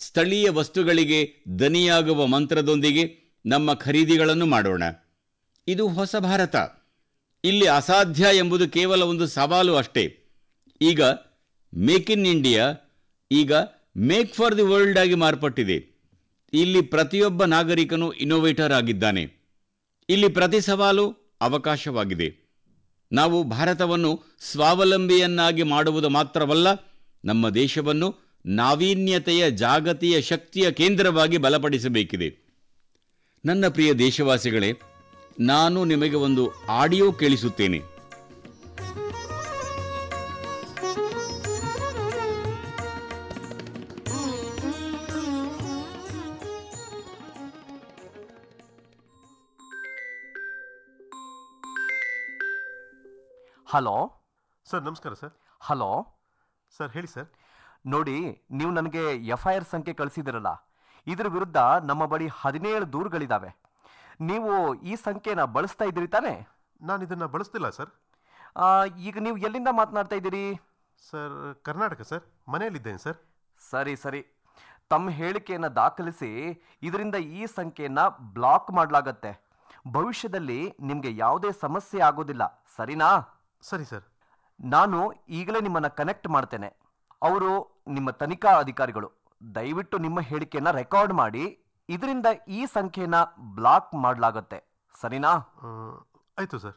ಸ್ಥಳೀಯ ವಸ್ತುಗಳಿಗೆ ದನಿಯಾಗುವ ಮಂತ್ರದೊಂದಿಗೆ ನಮ್ಮ ಖರೀದಿಗಳನ್ನು ಮಾಡೋಣ ಇದು ಹೊಸ ಭಾರತ ಇಲ್ಲಿ ಅಸಾಧ್ಯ ಎಂಬುದು ಕೇವಲ ಒಂದು ಸವಾಲು ಅಷ್ಟೇ ಈಗ ಮೇಕ್ ಇನ್ ಇಂಡಿಯಾ ಈಗ ಮೇಕ್ ಫಾರ್ ದಿ ವರ್ಲ್ಡ್ ಆಗಿ ಮಾರ್ಪಟ್ಟಿದೆ ಇಲ್ಲಿ ಪ್ರತಿಯೊಬ್ಬ ನಾಗರಿಕನು ಇನ್ನೋವೇಟರ್ ಆಗಿದ್ದಾನೆ ಇಲ್ಲಿ ಪ್ರತಿ ಸವಾಲು ಅವಕಾಶವಾಗಿದೆ ನಾವು ಭಾರತವನ್ನು ಸ್ವಾವಲಂಬಿಯನ್ನಾಗಿ ಮಾಡುವುದು ಮಾತ್ರವಲ್ಲ ನಮ್ಮ ದೇಶವನ್ನು ನಾವೀನ್ಯತೆಯ ಜಾಗತಿಯ ಶಕ್ತಿಯ ಕೇಂದ್ರವಾಗಿ ಬಲಪಡಿಸಬೇಕಿದೆ ನನ್ನ ಪ್ರಿಯ ದೇಶವಾಸಿಗಳೇ ನಾನು ನಿಮಗೆ ಒಂದು ಆಡಿಯೋ ಕೇಳಿಸುತ್ತೇನೆ ಹಲೋ ಸರ್ ನಮಸ್ಕಾರ ಸರ್ ಹಲೋ ಸರ್ ಹೇಳಿ ಸರ್ ನೋಡಿ ನೀವು ನನಗೆ ಎಫ್ ಐ ಆರ್ ಸಂಖ್ಯೆ ಕಳಿಸಿದಿರಲ್ಲ ಇದರ ವಿರುದ್ಧ ನಮ್ಮ ಬಳಿ ಹದಿನೇಳು ದೂರುಗಳಿದ್ದಾವೆ ನೀವು ಈ ಸಂಖ್ಯೆನ ಬಳಸ್ತಾ ಇದ್ದೀರಿ ತಾನೇ ನಾನು ಇದನ್ನು ಬಳಸ್ತಿಲ್ಲ ಸರ್ ಈಗ ನೀವು ಎಲ್ಲಿಂದ ಮಾತನಾಡ್ತಾ ಇದ್ದೀರಿ ಸರ್ ಕರ್ನಾಟಕ ಸರ್ ಮನೆಯಲ್ಲಿದ್ದೇನೆ ಸರ್ ಸರಿ ಸರಿ ತಮ್ಮ ಹೇಳಿಕೆಯನ್ನು ದಾಖಲಿಸಿ ಇದರಿಂದ ಈ ಸಂಖ್ಯೆಯನ್ನು ಬ್ಲಾಕ್ ಮಾಡಲಾಗತ್ತೆ ಭವಿಷ್ಯದಲ್ಲಿ ನಿಮಗೆ ಯಾವುದೇ ಸಮಸ್ಯೆ ಆಗೋದಿಲ್ಲ ಸರಿನಾ ಸರಿ ಸರ್ ನಾನು ಈಗಲೇ ನಿಮ್ಮನ್ನು ಕನೆಕ್ಟ್ ಮಾಡ್ತೇನೆ ಅವರು ನಿಮ್ಮ ತನಿಖಾ ಅಧಿಕಾರಿಗಳು ದಯವಿಟ್ಟು ನಿಮ್ಮ ಹೇಳಿಕೆಯನ್ನು ರೆಕಾರ್ಡ್ ಮಾಡಿ ಇದರಿಂದ ಈ ಸಂಖ್ಯೆನ ಬ್ಲಾಕ್ ಮಾಡಲಾಗತ್ತೆ ಸರಿನಾ ಆಯಿತು ಸರ್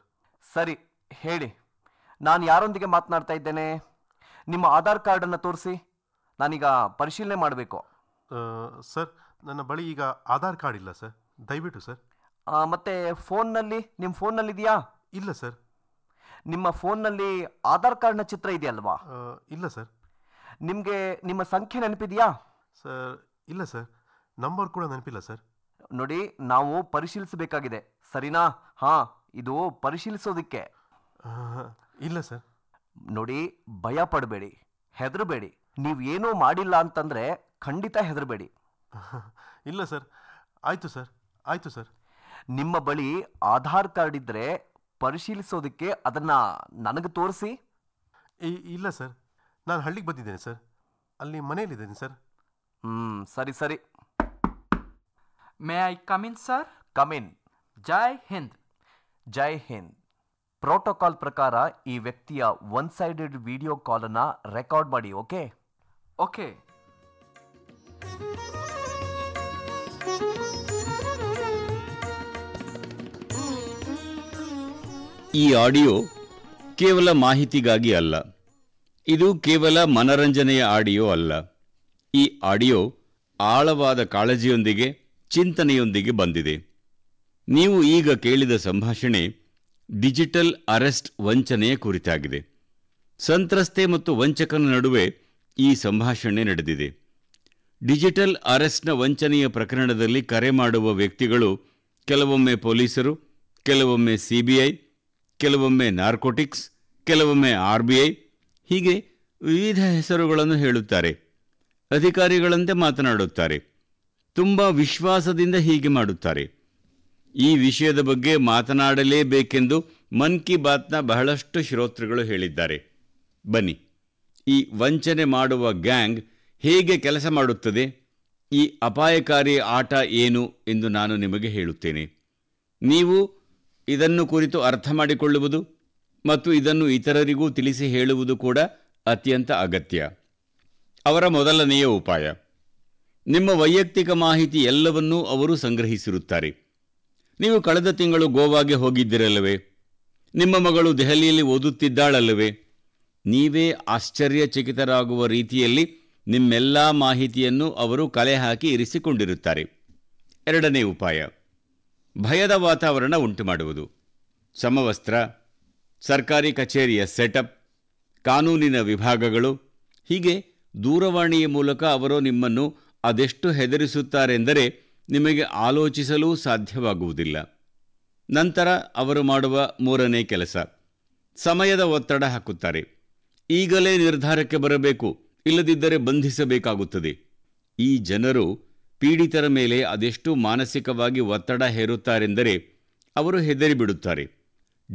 ಸರಿ ಹೇಳಿ ನಾನು ಯಾರೊಂದಿಗೆ ಮಾತನಾಡ್ತಾ ಇದ್ದೇನೆ ನಿಮ್ಮ ಆಧಾರ್ ಕಾರ್ಡನ್ನು ತೋರಿಸಿ ನಾನೀಗ ಪರಿಶೀಲನೆ ಮಾಡಬೇಕು ಸರ್ ನನ್ನ ಬಳಿ ಈಗ ಆಧಾರ್ ಕಾರ್ಡ್ ಇಲ್ಲ ಸರ್ ದಯವಿಟ್ಟು ಸರ್ ಮತ್ತೆ ಫೋನ್ನಲ್ಲಿ ನಿಮ್ಮ ಫೋನ್ನಲ್ಲಿದೆಯಾ ಇಲ್ಲ ಸರ್ ನಿಮ್ಮ ಫೋನ್ನಲ್ಲಿ ಆಧಾರ್ ಕಾರ್ಡ್ನ ಚಿತ್ರ ಇದೆಯಲ್ವಾ ಇಲ್ಲ ಸರ್ ನಿಮಗೆ ನಿಮ್ಮ ಸಂಖ್ಯೆ ನೆನಪಿದೆಯಾ ಸರ್ ಇಲ್ಲ ಸರ್ ನಂಬರ್ ಕೂಡ ನೆನಪಿಲ್ಲ ಸರ್ ನೋಡಿ ನಾವು ಪರಿಶೀಲಿಸಬೇಕಾಗಿದೆ ಸರಿನಾ ಹಾ ಇದು ಪರಿಶೀಲಿಸೋದಿಕ್ಕೆ ಇಲ್ಲ ಸರ್ ನೋಡಿ ಭಯ ಪಡಬೇಡಿ ಹೆದರಬೇಡಿ ನೀವೇನು ಮಾಡಿಲ್ಲ ಅಂತಂದ್ರೆ ಖಂಡಿತ ಹೆದರಬೇಡಿ ಇಲ್ಲ ಸರ್ ಆಯ್ತು ಸರ್ ಆಯ್ತು ಸರ್ ನಿಮ್ಮ ಬಳಿ ಆಧಾರ್ ಕಾರ್ಡ್ ಇದ್ರೆ ಪರಿಶೀಲಿಸೋದಕ್ಕೆ ಅದನ್ನು ನನಗೆ ತೋರಿಸಿ ಇಲ್ಲ ಸರ್ ನಾನು ಹಳ್ಳಿಗೆ ಬಂದಿದ್ದೇನೆ ಸರ್ ಅಲ್ಲಿ ಮನೆಯಲ್ಲಿದ್ದೇನೆ ಸರ್ ಹ್ಮ್ ಸರಿ ಸರಿ may I in sir come in ಜೈ ಹಿಂದ್ ಜೈ ಹಿಂದ್ ಪ್ರೋಟೋಕಾಲ್ ಪ್ರಕಾರ ಈ ವ್ಯಕ್ತಿಯ ಒನ್ ಸೈಡೆಡ್ ವಿಡಿಯೋ ಕಾಲನ್ನು ರೆಕಾರ್ಡ್ ಮಾಡಿ ಓಕೆ ಓಕೆ ಈ ಆಡಿಯೋ ಕೇವಲ ಮಾಹಿತಿಗಾಗಿ ಅಲ್ಲ ಇದು ಕೇವಲ ಮನರಂಜನೆಯ ಆಡಿಯೋ ಅಲ್ಲ ಈ ಆಡಿಯೋ ಆಳವಾದ ಕಾಳಜಿಯೊಂದಿಗೆ ಚಿಂತನೆಯೊಂದಿಗೆ ಬಂದಿದೆ ನೀವು ಈಗ ಕೇಳಿದ ಸಂಭಾಷಣೆ ಡಿಜಿಟಲ್ ಅರೆಸ್ಟ್ ವಂಚನೆಯ ಕುರಿತಾಗಿದೆ ಸಂತ್ರಸ್ತೆ ಮತ್ತು ವಂಚಕನ ನಡುವೆ ಈ ಸಂಭಾಷಣೆ ನಡೆದಿದೆ ಡಿಜಿಟಲ್ ಅರೆಸ್ಟ್ನ ವಂಚನೆಯ ಪ್ರಕರಣದಲ್ಲಿ ಕರೆ ಮಾಡುವ ವ್ಯಕ್ತಿಗಳು ಕೆಲವೊಮ್ಮೆ ಪೊಲೀಸರು ಕೆಲವೊಮ್ಮೆ ಸಿಬಿಐ ಕೆಲವೊಮ್ಮೆ ನಾರ್ಕೋಟಿಕ್ಸ್ ಕೆಲವೊಮ್ಮೆ ಆರ್ ಹೀಗೆ ವಿವಿಧ ಹೆಸರುಗಳನ್ನು ಹೇಳುತ್ತಾರೆ ಅಧಿಕಾರಿಗಳಂತೆ ಮಾತನಾಡುತ್ತಾರೆ ತುಂಬ ವಿಶ್ವಾಸದಿಂದ ಹೀಗೆ ಮಾಡುತ್ತಾರೆ ಈ ವಿಷಯದ ಬಗ್ಗೆ ಮಾತನಾಡಲೇಬೇಕೆಂದು ಮನ್ ಕಿ ಬಾತ್ನ ಬಹಳಷ್ಟು ಶ್ರೋತೃಗಳು ಹೇಳಿದ್ದಾರೆ ಬನ್ನಿ ಈ ವಂಚನೆ ಮಾಡುವ ಗ್ಯಾಂಗ್ ಹೇಗೆ ಕೆಲಸ ಮಾಡುತ್ತದೆ ಈ ಅಪಾಯಕಾರಿ ಆಟ ಏನು ಎಂದು ನಾನು ನಿಮಗೆ ಹೇಳುತ್ತೇನೆ ನೀವು ಇದನ್ನು ಕುರಿತು ಅರ್ಥ ಮಾಡಿಕೊಳ್ಳುವುದು ಮತ್ತು ಇದನ್ನು ಇತರರಿಗೂ ತಿಳಿಸಿ ಹೇಳುವುದು ಕೂಡ ಅತ್ಯಂತ ಅಗತ್ಯ ಅವರ ಮೊದಲನೆಯ ಉಪಾಯ ನಿಮ್ಮ ವೈಯಕ್ತಿಕ ಮಾಹಿತಿ ಎಲ್ಲವನ್ನೂ ಅವರು ಸಂಗ್ರಹಿಸಿರುತ್ತಾರೆ ನೀವು ಕಳೆದ ತಿಂಗಳು ಗೋವಾಗೆ ಹೋಗಿದ್ದಿರಲ್ಲವೇ ನಿಮ್ಮ ಮಗಳು ದೆಹಲಿಯಲ್ಲಿ ಓದುತ್ತಿದ್ದಾಳಲ್ಲವೇ ನೀವೇ ಆಶ್ಚರ್ಯಚಕಿತರಾಗುವ ರೀತಿಯಲ್ಲಿ ನಿಮ್ಮೆಲ್ಲ ಮಾಹಿತಿಯನ್ನು ಅವರು ಕಲೆ ಹಾಕಿ ಇರಿಸಿಕೊಂಡಿರುತ್ತಾರೆ ಎರಡನೇ ಉಪಾಯ ಭಯದ ವಾತಾವರಣ ಉಂಟು ಮಾಡುವುದು ಸಮವಸ್ತ್ರ ಸರ್ಕಾರಿ ಕಚೇರಿಯ ಸೆಟಪ್ ಕಾನೂನಿನ ವಿಭಾಗಗಳು ಹೀಗೆ ದೂರವಾಣಿಯ ಮೂಲಕ ಅವರು ನಿಮ್ಮನ್ನು ಅದೆಷ್ಟು ಹೆದರಿಸುತ್ತಾರೆಂದರೆ ನಿಮಗೆ ಆಲೋಚಿಸಲೂ ಸಾಧ್ಯವಾಗುವುದಿಲ್ಲ ನಂತರ ಅವರು ಮಾಡುವ ಮೂರನೇ ಕೆಲಸ ಸಮಯದ ಒತ್ತಡ ಹಾಕುತ್ತಾರೆ ಈಗಲೇ ನಿರ್ಧಾರಕ್ಕೆ ಬರಬೇಕು ಇಲ್ಲದಿದ್ದರೆ ಬಂಧಿಸಬೇಕಾಗುತ್ತದೆ ಈ ಜನರು ಪೀಡಿತರ ಮೇಲೆ ಅದೆಷ್ಟು ಮಾನಸಿಕವಾಗಿ ಒತ್ತಡ ಹೇರುತ್ತಾರೆಂದರೆ ಅವರು ಹೆದರಿಬಿಡುತ್ತಾರೆ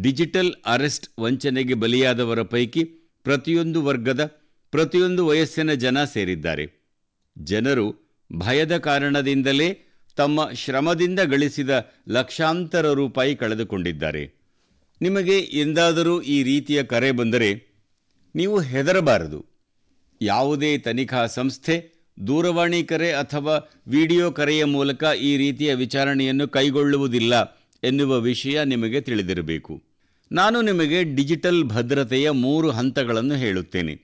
ಡಿಜಿಟಲ್ ಅರೆಸ್ಟ್ ವಂಚನೆಗೆ ಬಲಿಯಾದವರ ಪೈಕಿ ಪ್ರತಿಯೊಂದು ವರ್ಗದ ಪ್ರತಿಯೊಂದು ವಯಸ್ಸಿನ ಜನ ಸೇರಿದ್ದಾರೆ ಜನರು ಭಯದ ಕಾರಣದಿಂದಲೇ ತಮ್ಮ ಶ್ರಮದಿಂದ ಗಳಿಸಿದ ಲಕ್ಷಾಂತರ ರೂಪಾಯಿ ಕಳೆದುಕೊಂಡಿದ್ದಾರೆ ನಿಮಗೆ ಎಂದಾದರೂ ಈ ರೀತಿಯ ಕರೆ ಬಂದರೆ ನೀವು ಹೆದರಬಾರದು ಯಾವುದೇ ತನಿಖಾ ಸಂಸ್ಥೆ ದೂರವಾಣಿ ಕರೆ ಅಥವಾ ವಿಡಿಯೋ ಕರೆಯ ಮೂಲಕ ಈ ರೀತಿಯ ವಿಚಾರಣೆಯನ್ನು ಕೈಗೊಳ್ಳುವುದಿಲ್ಲ ಎನ್ನುವ ವಿಷಯ ನಿಮಗೆ ತಿಳಿದಿರಬೇಕು ನಾನು ನಿಮಗೆ ಡಿಜಿಟಲ್ ಭದ್ರತೆಯ ಮೂರು ಹಂತಗಳನ್ನು ಹೇಳುತ್ತೇನೆ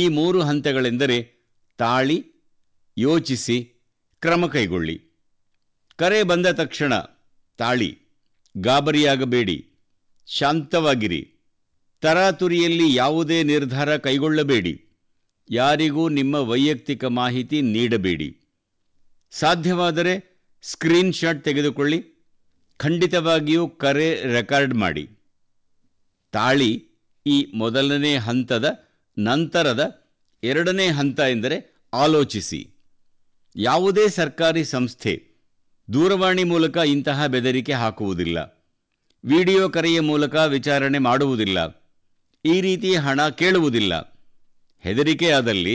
ಈ ಮೂರು ಹಂತಗಳೆಂದರೆ ತಾಳಿ ಯೋಚಿಸಿ ಕ್ರಮ ಕೈಗೊಳ್ಳಿ ಕರೆ ಬಂದ ತಕ್ಷಣ ತಾಳಿ ಗಾಬರಿಯಾಗಬೇಡಿ ಶಾಂತವಾಗಿರಿ ತರಾತುರಿಯಲ್ಲಿ ಯಾವುದೇ ನಿರ್ಧಾರ ಕೈಗೊಳ್ಳಬೇಡಿ ಯಾರಿಗೂ ನಿಮ್ಮ ವೈಯಕ್ತಿಕ ಮಾಹಿತಿ ನೀಡಬೇಡಿ ಸಾಧ್ಯವಾದರೆ ಸ್ಕ್ರೀನ್ಶಾಟ್ ತೆಗೆದುಕೊಳ್ಳಿ ಖಂಡಿತವಾಗಿಯೂ ಕರೆ ರೆಕಾರ್ಡ್ ಮಾಡಿ ತಾಳಿ ಈ ಮೊದಲನೇ ಹಂತದ ನಂತರದ ಎರಡನೇ ಹಂತ ಎಂದರೆ ಆಲೋಚಿಸಿ ಯಾವುದೇ ಸರ್ಕಾರಿ ಸಂಸ್ಥೆ ದೂರವಾಣಿ ಮೂಲಕ ಇಂತಹ ಬೆದರಿಕೆ ಹಾಕುವುದಿಲ್ಲ ವಿಡಿಯೋ ಕರೆಯ ಮೂಲಕ ವಿಚಾರಣೆ ಮಾಡುವುದಿಲ್ಲ ಈ ರೀತಿ ಹಣ ಕೇಳುವುದಿಲ್ಲ ಹೆದರಿಕೆಯಾದಲ್ಲಿ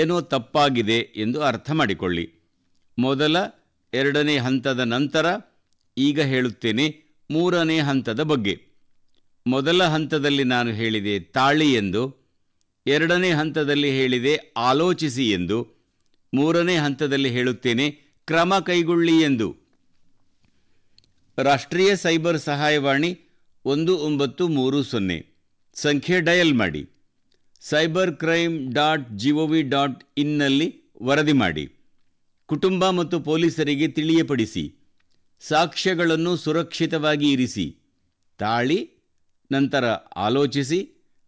ಏನೋ ತಪ್ಪಾಗಿದೆ ಎಂದು ಅರ್ಥ ಮಾಡಿಕೊಳ್ಳಿ ಮೊದಲ ಎರಡನೇ ಹಂತದ ನಂತರ ಈಗ ಹೇಳುತ್ತೇನೆ ಮೂರನೇ ಹಂತದ ಬಗ್ಗೆ ಮೊದಲ ಹಂತದಲ್ಲಿ ನಾನು ಹೇಳಿದೆ ತಾಳಿ ಎಂದು ಎರಡನೇ ಹಂತದಲ್ಲಿ ಹೇಳಿದೆ ಆಲೋಚಿಸಿ ಎಂದು ಮೂರನೇ ಹಂತದಲ್ಲಿ ಹೇಳುತ್ತೇನೆ ಕ್ರಮ ಕೈಗೊಳ್ಳಿ ಎಂದು ರಾಷ್ಟ್ರೀಯ ಸೈಬರ್ ಸಹಾಯವಾಣಿ ಒಂದು ಒಂಬತ್ತು ಮೂರು ಸೊನ್ನೆ ಸಂಖ್ಯೆ ಡಯಲ್ ಮಾಡಿ cyber crime dot G O V dot ಇನ್ನಲ್ಲಿ ವರದಿ ಮಾಡಿ ಕುಟುಂಬ ಮತ್ತು ಪೊಲೀಸರಿಗೆ ತಿಳಿಯಪಡಿಸಿ ಸಾಕ್ಷ್ಯಗಳನ್ನು ಸುರಕ್ಷಿತವಾಗಿ ಇರಿಸಿ ತಾಳಿ ನಂತರ ಆಲೋಚಿಸಿ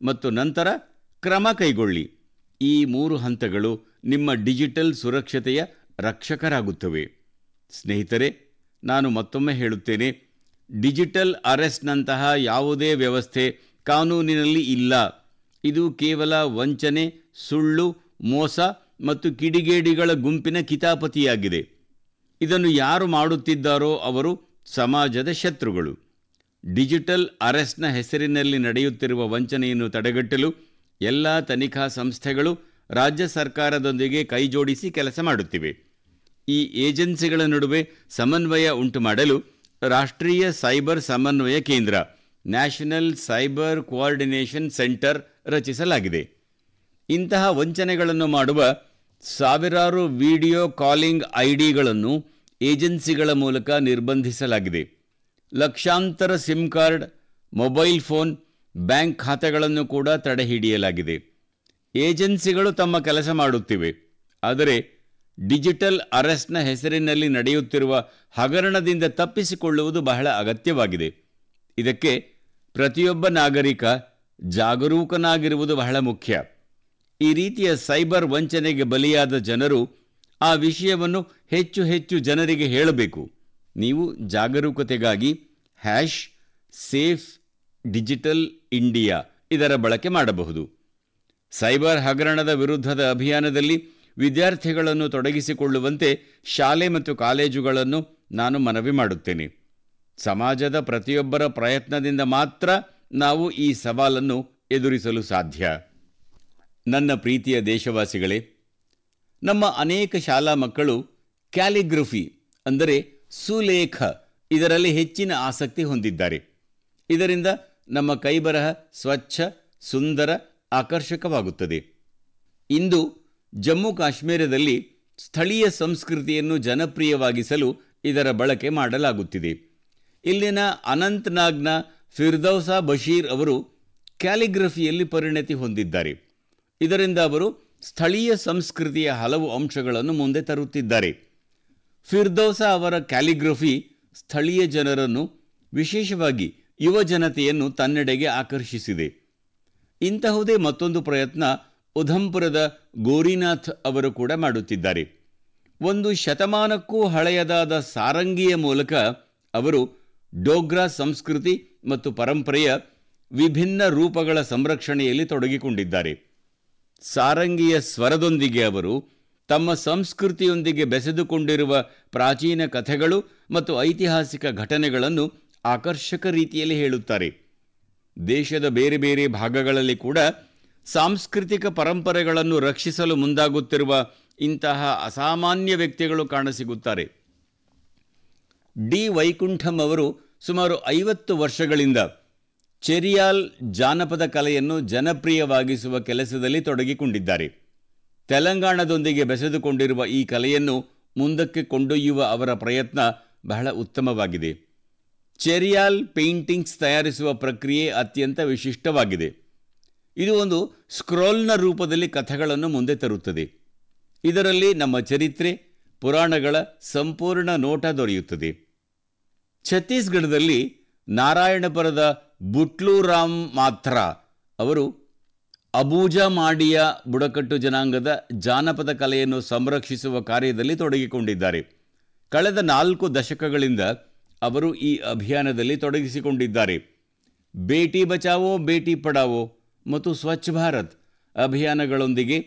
ಮತ್ತು ನಂತರ ಕ್ರಮ ಕೈಗೊಳ್ಳಿ ಈ ಮೂರು ಹಂತಗಳು ನಿಮ್ಮ ಡಿಜಿಟಲ್ ಸುರಕ್ಷತೆಯ ರಕ್ಷಕರಾಗುತ್ತವೆ ಸ್ನೇಹಿತರೆ ನಾನು ಮತ್ತೊಮ್ಮೆ ಹೇಳುತ್ತೇನೆ ಡಿಜಿಟಲ್ ಅರೆಸ್ಟ್ನಂತಹ ಯಾವುದೇ ವ್ಯವಸ್ಥೆ ಕಾನೂನಿನಲ್ಲಿ ಇಲ್ಲ ಇದು ಕೇವಲ ವಂಚನೆ ಸುಳ್ಳು ಮೋಸ ಮತ್ತು ಕಿಡಿಗೇಡಿಗಳ ಗುಂಪಿನ ಕಿತಾಪತಿಯಾಗಿದೆ ಇದನ್ನು ಯಾರು ಮಾಡುತ್ತಿದ್ದಾರೋ ಅವರು ಸಮಾಜದ ಶತ್ರುಗಳು ಡಿಜಿಟಲ್ ಅರೆಸ್ಟ್ನ ಹೆಸರಿನಲ್ಲಿ ನಡೆಯುತ್ತಿರುವ ವಂಚನೆಯನ್ನು ತಡೆಗಟ್ಟಲು ಎಲ್ಲ ತನಿಖಾ ಸಂಸ್ಥೆಗಳು ರಾಜ್ಯ ಸರ್ಕಾರದೊಂದಿಗೆ ಕೈಜೋಡಿಸಿ ಕೆಲಸ ಮಾಡುತ್ತಿವೆ ಈ ಏಜೆನ್ಸಿಗಳ ನಡುವೆ ಸಮನ್ವಯ ಉಂಟು ಮಾಡಲು ರಾಷ್ಟ್ರೀಯ ಸೈಬರ್ ಸಮನ್ವಯ ಕೇಂದ್ರ ನ್ಯಾಷನಲ್ ಸೈಬರ್ ಕೋಆರ್ಡಿನೇಷನ್ ಸೆಂಟರ್ ರಚಿಸಲಾಗಿದೆ ಇಂತಹ ವಂಚನೆಗಳನ್ನು ಮಾಡುವ ಸಾವಿರಾರು ವಿಡಿಯೋ ಕಾಲಿಂಗ್ ಐಡಿಗಳನ್ನು ಏಜೆನ್ಸಿಗಳ ಮೂಲಕ ನಿರ್ಬಂಧಿಸಲಾಗಿದೆ ಲಕ್ಷಾಂತರ SIM card mobile phone bank ಖಾತೆಗಳನ್ನು ಕೂಡ ತಡೆಹಿಡಿಯಲಾಗಿದೆ ಏಜೆನ್ಸಿಗಳು ತಮ್ಮ ಕೆಲಸ ಮಾಡುತ್ತಿವೆ ಆದರೆ ಡಿಜಿಟಲ್ ಅರೆಸ್ಟ್ನ ಹೆಸರಿನಲ್ಲಿ ನಡೆಯುತ್ತಿರುವ ಹಗರಣದಿಂದ ತಪ್ಪಿಸಿಕೊಳ್ಳುವುದು ಬಹಳ ಅಗತ್ಯವಾಗಿದೆ ಇದಕ್ಕೆ ಪ್ರತಿಯೊಬ್ಬ ನಾಗರಿಕ ಜಾಗರೂಕನಾಗಿರುವುದು ಬಹಳ ಮುಖ್ಯ ಈ ರೀತಿಯ ಸೈಬರ್ ವಂಚನೆಗೆ ಬಲಿಯಾದ ಜನರು ಆ ವಿಷಯವನ್ನು ಹೆಚ್ಚು ಹೆಚ್ಚು ಜನರಿಗೆ ಹೇಳಬೇಕು ನೀವು ಜಾಗರೂಕತೆಗಾಗಿ ಹ್ಯಾಶ್ ಸೇಫ್ ಡಿಜಿಟಲ್ ಇಂಡಿಯಾ ಇದರ ಬಳಕೆ ಮಾಡಬಹುದು ಸೈಬರ್ ಹಗರಣದ ವಿರುದ್ಧದ ಅಭಿಯಾನದಲ್ಲಿ ವಿದ್ಯಾರ್ಥಿಗಳನ್ನು ತೊಡಗಿಸಿಕೊಳ್ಳುವಂತೆ ಶಾಲೆ ಮತ್ತು ಕಾಲೇಜುಗಳನ್ನು ನಾನು ಮನವಿ ಮಾಡುತ್ತೇನೆ ಸಮಾಜದ ಪ್ರತಿಯೊಬ್ಬರ ಪ್ರಯತ್ನದಿಂದ ಮಾತ್ರ ನಾವು ಈ ಸವಾಲನ್ನು ಎದುರಿಸಲು ಸಾಧ್ಯ ನನ್ನ ಪ್ರೀತಿಯ ದೇಶವಾಸಿಗಳೇ ನಮ್ಮ ಅನೇಕ ಶಾಲಾ ಮಕ್ಕಳು ಕ್ಯಾಲಿಗ್ರಫಿ ಅಂದರೆ ಸುಲೇಖ ಇದರಲ್ಲಿ ಹೆಚ್ಚಿನ ಆಸಕ್ತಿ ಹೊಂದಿದ್ದಾರೆ ಇದರಿಂದ ನಮ್ಮ ಕೈಬರಹ ಸ್ವಚ್ಛ ಸುಂದರ ಆಕರ್ಷಕವಾಗುತ್ತದೆ ಇಂದು ಜಮ್ಮು ಕಾಶ್ಮೀರದಲ್ಲಿ ಸ್ಥಳೀಯ ಸಂಸ್ಕೃತಿಯನ್ನು ಜನಪ್ರಿಯವಾಗಿಸಲು ಇದರ ಬಳಕೆ ಮಾಡಲಾಗುತ್ತಿದೆ ಇಲ್ಲಿನ ಅನಂತ್ನಾಗ್ನ ಫಿರ್ದೌಸಾ ಬಶೀರ್ ಅವರು ಕ್ಯಾಲಿಗ್ರಫಿಯಲ್ಲಿ ಪರಿಣತಿ ಹೊಂದಿದ್ದಾರೆ ಇದರಿಂದ ಅವರು ಸ್ಥಳೀಯ ಸಂಸ್ಕೃತಿಯ ಹಲವು ಅಂಶಗಳನ್ನು ಮುಂದೆ ತರುತ್ತಿದ್ದಾರೆ ಫಿರ್ದೌಸಾ ಅವರ ಕ್ಯಾಲಿಗ್ರಫಿ ಸ್ಥಳೀಯ ಜನರನ್ನು ವಿಶೇಷವಾಗಿ ಯುವ ಜನತೆಯನ್ನು ತನ್ನೆಡೆಗೆ ಆಕರ್ಷಿಸಿದೆ ಇಂತಹುದೇ ಮತ್ತೊಂದು ಪ್ರಯತ್ನ ಉಧಂಪುರದ ಗೋರಿನಾಥ್ ಅವರು ಕೂಡ ಮಾಡುತ್ತಿದ್ದಾರೆ ಒಂದು ಶತಮಾನಕ್ಕೂ ಹಳೆಯದಾದ ಸಾರಂಗಿಯ ಮೂಲಕ ಅವರು ಡೋಗ್ರಾ ಸಂಸ್ಕೃತಿ ಮತ್ತು ಪರಂಪರೆಯ ವಿಭಿನ್ನ ರೂಪಗಳ ಸಂರಕ್ಷಣೆಯಲ್ಲಿ ತೊಡಗಿಕೊಂಡಿದ್ದಾರೆ ಸಾರಂಗಿಯ ಸ್ವರದೊಂದಿಗೆ ಅವರು ತಮ್ಮ ಸಂಸ್ಕೃತಿಯೊಂದಿಗೆ ಬೆಸೆದುಕೊಂಡಿರುವ ಪ್ರಾಚೀನ ಕಥೆಗಳು ಮತ್ತು ಐತಿಹಾಸಿಕ ಘಟನೆಗಳನ್ನು ಆಕರ್ಷಕ ರೀತಿಯಲ್ಲಿ ಹೇಳುತ್ತಾರೆ ದೇಶದ ಬೇರೆ ಬೇರೆ ಭಾಗಗಳಲ್ಲಿ ಕೂಡ ಸಾಂಸ್ಕೃತಿಕ ಪರಂಪರೆಗಳನ್ನು ರಕ್ಷಿಸಲು ಮುಂದಾಗುತ್ತಿರುವ ಇಂತಹ ಅಸಾಮಾನ್ಯ ವ್ಯಕ್ತಿಗಳು ಕಾಣಸಿಗುತ್ತಾರೆ ಡಿ ವೈಕುಂಠಂ ಅವರು ಸುಮಾರು ಐವತ್ತು ವರ್ಷಗಳಿಂದ ಚೆರಿಯಾಲ್ ಜಾನಪದ ಕಲೆಯನ್ನು ಜನಪ್ರಿಯವಾಗಿಸುವ ಕೆಲಸದಲ್ಲಿ ತೊಡಗಿಕೊಂಡಿದ್ದಾರೆ ತೆಲಂಗಾಣದೊಂದಿಗೆ ಬೆಸೆದುಕೊಂಡಿರುವ ಈ ಕಲೆಯನ್ನು ಮುಂದಕ್ಕೆ ಕೊಂಡೊಯ್ಯುವ ಅವರ ಪ್ರಯತ್ನ ಬಹಳ ಉತ್ತಮವಾಗಿದೆ ಚೆರಿಯಾಲ್ ಪೇಂಟಿಂಗ್ಸ್ ತಯಾರಿಸುವ ಪ್ರಕ್ರಿಯೆ ಅತ್ಯಂತ ವಿಶಿಷ್ಟವಾಗಿದೆ ಇದು ಒಂದು ಸ್ಕ್ರೋಲ್ನ ರೂಪದಲ್ಲಿ ಕಥೆಗಳನ್ನು ಮುಂದೆ ತರುತ್ತದೆ ಇದರಲ್ಲಿ ನಮ್ಮ ಚರಿತ್ರೆ ಪುರಾಣಗಳ ಸಂಪೂರ್ಣ ನೋಟ ದೊರೆಯುತ್ತದೆ ಛತ್ತೀಸ್ಗಢದಲ್ಲಿ ನಾರಾಯಣಪುರದ ಬುಟ್ಲೂರಾಮ್ ಮಾತ್ರ ಅವರು ಅಬೂಜಾ ಮಾಡಿಯ ಬುಡಕಟ್ಟು ಜನಾಂಗದ ಜಾನಪದ ಕಲೆಯನ್ನು ಸಂರಕ್ಷಿಸುವ ಕಾರ್ಯದಲ್ಲಿ ತೊಡಗಿಕೊಂಡಿದ್ದಾರೆ ಕಳೆದ ನಾಲ್ಕು ದಶಕಗಳಿಂದ ಅವರು ಈ ಅಭಿಯಾನದಲ್ಲಿ ತೊಡಗಿಸಿಕೊಂಡಿದ್ದಾರೆ ಬೇಟಿ ಬಚಾವೋ ಬೇಟಿ ಪಡಾವೋ ಮತ್ತು ಸ್ವಚ್ಛ ಭಾರತ್ ಅಭಿಯಾನಗಳೊಂದಿಗೆ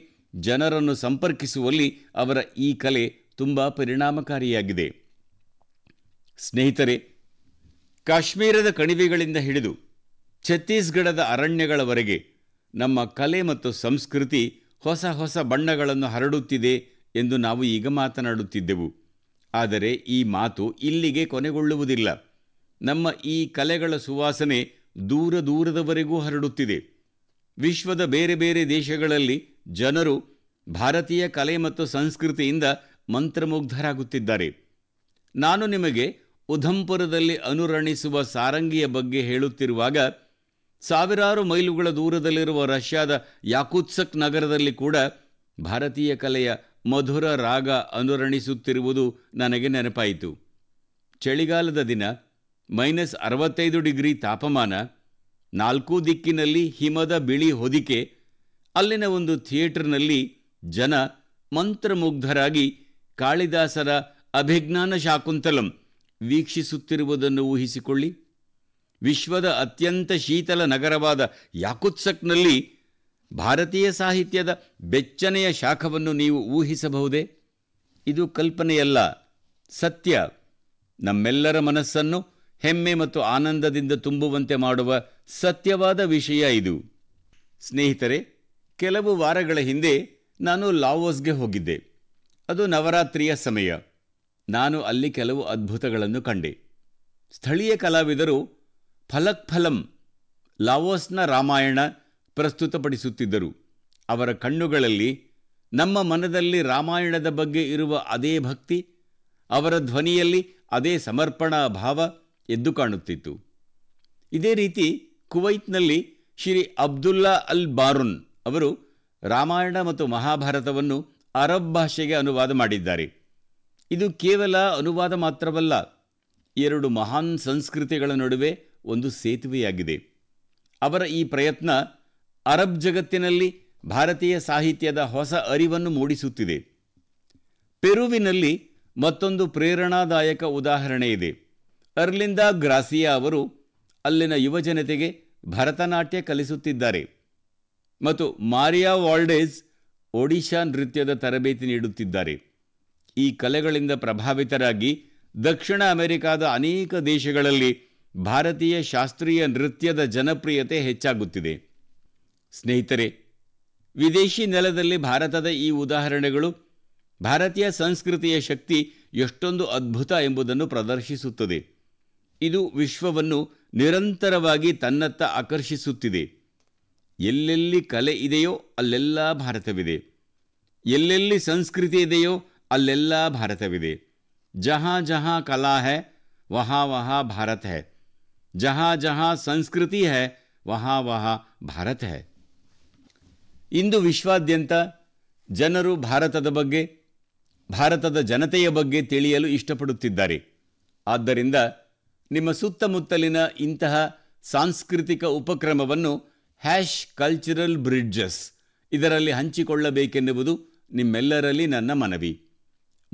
ಜನರನ್ನು ಸಂಪರ್ಕಿಸುವಲ್ಲಿ ಅವರ ಈ ಕಲೆ ತುಂಬ ಪರಿಣಾಮಕಾರಿಯಾಗಿದೆ ಸ್ನೇಹಿತರೆ ಕಾಶ್ಮೀರದ ಕಣಿವೆಗಳಿಂದ ಹಿಡಿದು ಛತ್ತೀಸ್ಗಢದ ಅರಣ್ಯಗಳವರೆಗೆ ನಮ್ಮ ಕಲೆ ಮತ್ತು ಸಂಸ್ಕೃತಿ ಹೊಸ ಹೊಸ ಬಣ್ಣಗಳನ್ನು ಹರಡುತ್ತಿದೆ ಎಂದು ನಾವು ಈಗ ಮಾತನಾಡುತ್ತಿದ್ದೆವು ಆದರೆ ಈ ಮಾತು ಇಲ್ಲಿಗೆ ಕೊನೆಗೊಳ್ಳುವುದಿಲ್ಲ ನಮ್ಮ ಈ ಕಲೆಗಳ ಸುವಾಸನೆ ದೂರ ದೂರದವರೆಗೂ ಹರಡುತ್ತಿದೆ ವಿಶ್ವದ ಬೇರೆ ಬೇರೆ ದೇಶಗಳಲ್ಲಿ ಜನರು ಭಾರತೀಯ ಕಲೆ ಮತ್ತು ಸಂಸ್ಕೃತಿಯಿಂದ ಮಂತ್ರಮುಗ್ಧರಾಗುತ್ತಿದ್ದಾರೆ ನಾನು ನಿಮಗೆ ಉಧಂಪುರದಲ್ಲಿ ಅನುರಣಿಸುವ ಸಾರಂಗಿಯ ಬಗ್ಗೆ ಹೇಳುತ್ತಿರುವಾಗ ಸಾವಿರಾರು ಮೈಲುಗಳ ದೂರದಲ್ಲಿರುವ ರಷ್ಯಾದ ಯಾಕುತ್ಸಕ್ ನಗರದಲ್ಲಿ ಕೂಡ ಭಾರತೀಯ ಕಲೆಯ ಮಧುರ ರಾಗ ಅನುರಣಿಸುತ್ತಿರುವುದು ನನಗೆ ನೆನಪಾಯಿತು ಚಳಿಗಾಲದ ದಿನ ಮೈನಸ್ ಅರವತ್ತೈದು ಡಿಗ್ರಿ ತಾಪಮಾನ ನಾಲ್ಕೂ ದಿಕ್ಕಿನಲ್ಲಿ ಹಿಮದ ಬಿಳಿ ಹೊದಿಕೆ ಅಲ್ಲಿನ ಒಂದು ಥಿಯೇಟರ್ನಲ್ಲಿ ಜನ ಮಂತ್ರಮುಗ್ಧರಾಗಿ ಕಾಳಿದಾಸರ ಅಭಿಜ್ಞಾನ ಶಾಕುಂತಲಂ ವೀಕ್ಷಿಸುತ್ತಿರುವುದನ್ನು ಊಹಿಸಿಕೊಳ್ಳಿ ವಿಶ್ವದ ಅತ್ಯಂತ ಶೀತಲ ನಗರವಾದ ಯಾಕುತ್ಸಕ್ನಲ್ಲಿ ಭಾರತೀಯ ಸಾಹಿತ್ಯದ ಬೆಚ್ಚನೆಯ ಶಾಖವನ್ನು ನೀವು ಊಹಿಸಬಹುದೇ ಇದು ಕಲ್ಪನೆಯಲ್ಲ ಸತ್ಯ ನಮ್ಮೆಲ್ಲರ ಮನಸ್ಸನ್ನು ಹೆಮ್ಮೆ ಮತ್ತು ಆನಂದದಿಂದ ತುಂಬುವಂತೆ ಮಾಡುವ ಸತ್ಯವಾದ ವಿಷಯ ಇದು ಸ್ನೇಹಿತರೆ ಕೆಲವು ವಾರಗಳ ಹಿಂದೆ ನಾನು ಲಾವೋಸ್ಗೆ ಹೋಗಿದ್ದೆ ಅದು ನವರಾತ್ರಿಯ ಸಮಯ ನಾನು ಅಲ್ಲಿ ಕೆಲವು ಅದ್ಭುತಗಳನ್ನು ಕಂಡೆ ಸ್ಥಳೀಯ ಕಲಾವಿದರು ಫಲಕ್ ಫಲಂ ಲಾವೋಸ್ನ ರಾಮಾಯಣ ಪ್ರಸ್ತುತಪಡಿಸುತ್ತಿದ್ದರು ಅವರ ಕಣ್ಣುಗಳಲ್ಲಿ ನಮ್ಮ ಮನದಲ್ಲಿ ರಾಮಾಯಣದ ಬಗ್ಗೆ ಇರುವ ಅದೇ ಭಕ್ತಿ ಅವರ ಧ್ವನಿಯಲ್ಲಿ ಅದೇ ಸಮರ್ಪಣಾ ಭಾವ ಎದ್ದು ಕಾಣುತ್ತಿತ್ತು ಇದೇ ರೀತಿ ಕುವೈತ್ನಲ್ಲಿ ಶ್ರೀ ಅಬ್ದುಲ್ಲಾ ಅಲ್ ಬಾರುನ್ ಅವರು ರಾಮಾಯಣ ಮತ್ತು ಮಹಾಭಾರತವನ್ನು ಅರಬ್ ಭಾಷೆಗೆ ಅನುವಾದ ಮಾಡಿದ್ದಾರೆ ಇದು ಕೇವಲ ಅನುವಾದ ಮಾತ್ರವಲ್ಲ ಎರಡು ಮಹಾನ್ ಸಂಸ್ಕೃತಿಗಳ ನಡುವೆ ಒಂದು ಸೇತುವೆಯಾಗಿದೆ ಅವರ ಈ ಪ್ರಯತ್ನ ಅರಬ್ ಜಗತ್ತಿನಲ್ಲಿ ಭಾರತೀಯ ಸಾಹಿತ್ಯದ ಹೊಸ ಅರಿವನ್ನು ಮೂಡಿಸುತ್ತಿದೆ ಪೆರುವಿನಲ್ಲಿ ಮತ್ತೊಂದು ಪ್ರೇರಣಾದಾಯಕ ಉದಾಹರಣೆ ಇದೆ ಅರ್ಲಿಂದಾ ಗ್ರಾಸಿಯಾ ಅವರು ಅಲ್ಲಿನ ಯುವಜನತೆಗೆ ಭರತನಾಟ್ಯ ಕಲಿಸುತ್ತಿದ್ದಾರೆ ಮತ್ತು ಮಾರಿಯಾ ವಾಲ್ಡೇಸ್ ಒಡಿಶಾ ನೃತ್ಯದ ತರಬೇತಿ ನೀಡುತ್ತಿದ್ದಾರೆ ಈ ಕಲೆಗಳಿಂದ ಪ್ರಭಾವಿತರಾಗಿ ದಕ್ಷಿಣ ಅಮೆರಿಕಾದ ಅನೇಕ ದೇಶಗಳಲ್ಲಿ ಭಾರತೀಯ ಶಾಸ್ತ್ರೀಯ ನೃತ್ಯದ ಜನಪ್ರಿಯತೆ ಹೆಚ್ಚಾಗುತ್ತಿದೆ ಸ್ನೇಹಿತರೆ ವಿದೇಶಿ ನೆಲದಲ್ಲಿ ಭಾರತದ ಈ ಉದಾಹರಣೆಗಳು ಭಾರತೀಯ ಸಂಸ್ಕೃತಿಯ ಶಕ್ತಿ ಎಷ್ಟೊಂದು ಅದ್ಭುತ ಎಂಬುದನ್ನು ಪ್ರದರ್ಶಿಸುತ್ತದೆ ಇದು ವಿಶ್ವವನ್ನು ನಿರಂತರವಾಗಿ ತನ್ನತ್ತ ಆಕರ್ಷಿಸುತ್ತಿದೆ ಎಲ್ಲೆಲ್ಲಿ ಕಲೆ ಇದೆಯೋ ಅಲ್ಲೆಲ್ಲ ಭಾರತವಿದೆ ಎಲ್ಲೆಲ್ಲಿ ಸಂಸ್ಕೃತಿ ಇದೆಯೋ ಅಲ್ಲೆಲ್ಲ ಭಾರತವಿದೆ ಜಹಾ ಜಹಾ ಕಲಾ ಹೈ ವಹಾ ವಹಾ ಭಾರತ ಹೈ ಜಹಾ ಜಹಾ ಸಂಸ್ಕೃತಿ ಹೈ ವಹಾ ವಹಾ ಭಾರತ್ ಹೈ ಇಂದು ವಿಶ್ವಾದ್ಯಂತ ಜನರು ಭಾರತದ ಬಗ್ಗೆ ಭಾರತದ ಜನತೆಯ ಬಗ್ಗೆ ತಿಳಿಯಲು ಇಷ್ಟಪಡುತ್ತಿದ್ದಾರೆ ಆದ್ದರಿಂದ ನಿಮ್ಮ ಸುತ್ತಮುತ್ತಲಿನ ಇಂತಹ ಸಾಂಸ್ಕೃತಿಕ ಉಪಕ್ರಮವನ್ನು ಹ್ಯಾಶ್ ಕಲ್ಚರಲ್ ಬ್ರಿಡ್ಜಸ್ ಇದರಲ್ಲಿ ಹಂಚಿಕೊಳ್ಳಬೇಕೆನ್ನುವುದು ನಿಮ್ಮೆಲ್ಲರಲ್ಲಿ ನನ್ನ ಮನವಿ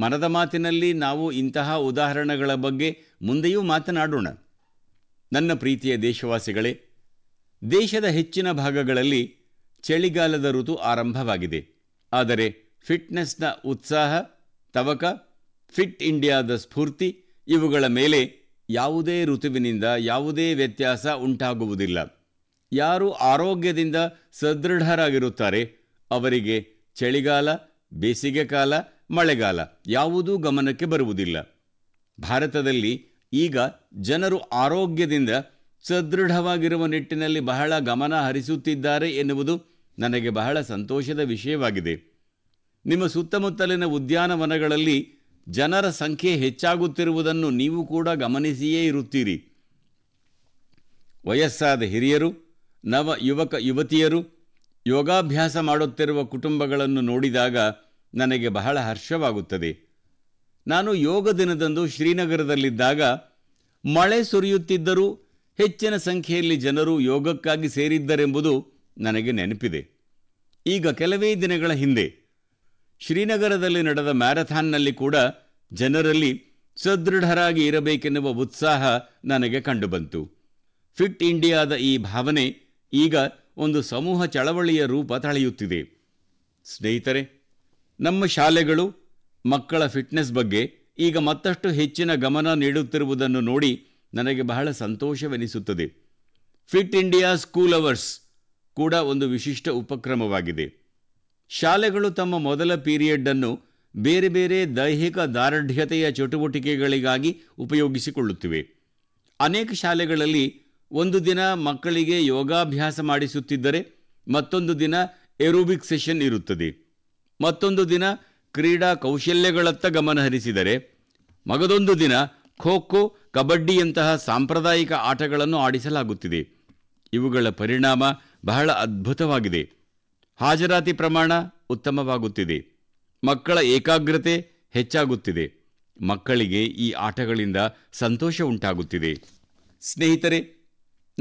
ಮನದ ಮಾತಿನಲ್ಲಿ ನಾವು ಇಂತಹ ಉದಾಹರಣೆಗಳ ಬಗ್ಗೆ ಮುಂದೆಯೂ ಮಾತನಾಡೋಣ ನನ್ನ ಪ್ರೀತಿಯ ದೇಶವಾಸಿಗಳೇ ದೇಶದ ಹೆಚ್ಚಿನ ಭಾಗಗಳಲ್ಲಿ ಚಳಿಗಾಲದ ಋತು ಆರಂಭವಾಗಿದೆ ಆದರೆ ಫಿಟ್ನೆಸ್ನ ಉತ್ಸಾಹ ತವಕ ಫಿಟ್ ಇಂಡಿಯಾದ ಸ್ಫೂರ್ತಿ ಇವುಗಳ ಮೇಲೆ ಯಾವುದೇ ಋತುವಿನಿಂದ ಯಾವುದೇ ವ್ಯತ್ಯಾಸ ಉಂಟಾಗುವುದಿಲ್ಲ ಯಾರು ಆರೋಗ್ಯದಿಂದ ಸದೃಢರಾಗಿರುತ್ತಾರೆ ಅವರಿಗೆ ಚಳಿಗಾಲ ಬೇಸಿಗೆ ಕಾಲ ಮಳೆಗಾಲ ಯಾವುದೂ ಗಮನಕ್ಕೆ ಬರುವುದಿಲ್ಲ ಭಾರತದಲ್ಲಿ ಈಗ ಜನರು ಆರೋಗ್ಯದಿಂದ ಸದೃಢವಾಗಿರುವ ನಿಟ್ಟಿನಲ್ಲಿ ಬಹಳ ಗಮನ ಹರಿಸುತ್ತಿದ್ದಾರೆ ಎನ್ನುವುದು ನನಗೆ ಬಹಳ ಸಂತೋಷದ ವಿಷಯವಾಗಿದೆ ನಿಮ್ಮ ಸುತ್ತಮುತ್ತಲಿನ ಉದ್ಯಾನವನಗಳಲ್ಲಿ ಜನರ ಸಂಖ್ಯೆ ಹೆಚ್ಚಾಗುತ್ತಿರುವುದನ್ನು ನೀವು ಕೂಡ ಗಮನಿಸಿಯೇ ಇರುತ್ತೀರಿ ವಯಸ್ಸಾದ ಹಿರಿಯರು ನವ ಯುವಕ ಯುವತಿಯರು ಯೋಗಾಭ್ಯಾಸ ಮಾಡುತ್ತಿರುವ ಕುಟುಂಬಗಳನ್ನು ನೋಡಿದಾಗ ನನಗೆ ಬಹಳ ಹರ್ಷವಾಗುತ್ತದೆ ನಾನು ಯೋಗ ದಿನದಂದು ಶ್ರೀನಗರದಲ್ಲಿದ್ದಾಗ ಮಳೆ ಸುರಿಯುತ್ತಿದ್ದರೂ ಹೆಚ್ಚಿನ ಸಂಖ್ಯೆಯಲ್ಲಿ ಜನರು ಯೋಗಕ್ಕಾಗಿ ಸೇರಿದ್ದರೆಂಬುದು ನನಗೆ ನೆನಪಿದೆ ಈಗ ಕೆಲವೇ ದಿನಗಳ ಹಿಂದೆ ಶ್ರೀನಗರದಲ್ಲಿ ನಡೆದ ಮ್ಯಾರಥಾನ್ನಲ್ಲಿ ಕೂಡ ಜನರಲ್ಲಿ ಸದೃಢರಾಗಿ ಇರಬೇಕೆನ್ನುವ ಉತ್ಸಾಹ ನನಗೆ ಕಂಡುಬಂತು ಫಿಟ್ ಇಂಡಿಯಾದ ಈ ಭಾವನೆ ಈಗ ಒಂದು ಸಮೂಹ ಚಳವಳಿಯ ರೂಪ ತಳೆಯುತ್ತಿದೆ ಸ್ನೇಹಿತರೆ ನಮ್ಮ ಶಾಲೆಗಳು ಮಕ್ಕಳ ಫಿಟ್ನೆಸ್ ಬಗ್ಗೆ ಈಗ ಮತ್ತಷ್ಟು ಹೆಚ್ಚಿನ ಗಮನ ನೀಡುತ್ತಿರುವುದನ್ನು ನೋಡಿ ನನಗೆ ಬಹಳ ಸಂತೋಷವೆನಿಸುತ್ತದೆ ಫಿಟ್ ಇಂಡಿಯಾ ಸ್ಕೂಲ್ ಅವರ್ಸ್ ಕೂಡ ಒಂದು ವಿಶಿಷ್ಟ ಉಪಕ್ರಮವಾಗಿದೆ ಶಾಲೆಗಳು ತಮ್ಮ ಮೊದಲ ಪೀರಿಯಡ್ಡನ್ನು ಬೇರೆ ಬೇರೆ ದೈಹಿಕ ದಾರ್ಢ್ಯತೆಯ ಚಟುವಟಿಕೆಗಳಿಗಾಗಿ ಉಪಯೋಗಿಸಿಕೊಳ್ಳುತ್ತಿವೆ ಅನೇಕ ಶಾಲೆಗಳಲ್ಲಿ ಒಂದು ದಿನ ಮಕ್ಕಳಿಗೆ ಯೋಗಾಭ್ಯಾಸ ಮಾಡಿಸುತ್ತಿದ್ದರೆ ಮತ್ತೊಂದು ದಿನ ಏರೋಬಿಕ್ ಸೆಷನ್ ಇರುತ್ತದೆ ಮತ್ತೊಂದು ದಿನ ಕ್ರೀಡಾ ಕೌಶಲ್ಯಗಳತ್ತ ಗಮನ ಹರಿಸಿದರೆ ಮಗದೊಂದು ದಿನ ಖೋ ಖೋ ಕಬಡ್ಡಿಯಂತಹ ಸಾಂಪ್ರದಾಯಿಕ ಆಟಗಳನ್ನು ಆಡಿಸಲಾಗುತ್ತಿದೆ ಇವುಗಳ ಪರಿಣಾಮ ಬಹಳ ಅದ್ಭುತವಾಗಿದೆ ಹಾಜರಾತಿ ಪ್ರಮಾಣ ಉತ್ತಮವಾಗುತ್ತಿದೆ ಮಕ್ಕಳ ಏಕಾಗ್ರತೆ ಹೆಚ್ಚಾಗುತ್ತಿದೆ ಮಕ್ಕಳಿಗೆ ಈ ಆಟಗಳಿಂದ ಸಂತೋಷ ಉಂಟಾಗುತ್ತಿದೆ ಸ್ನೇಹಿತರೆ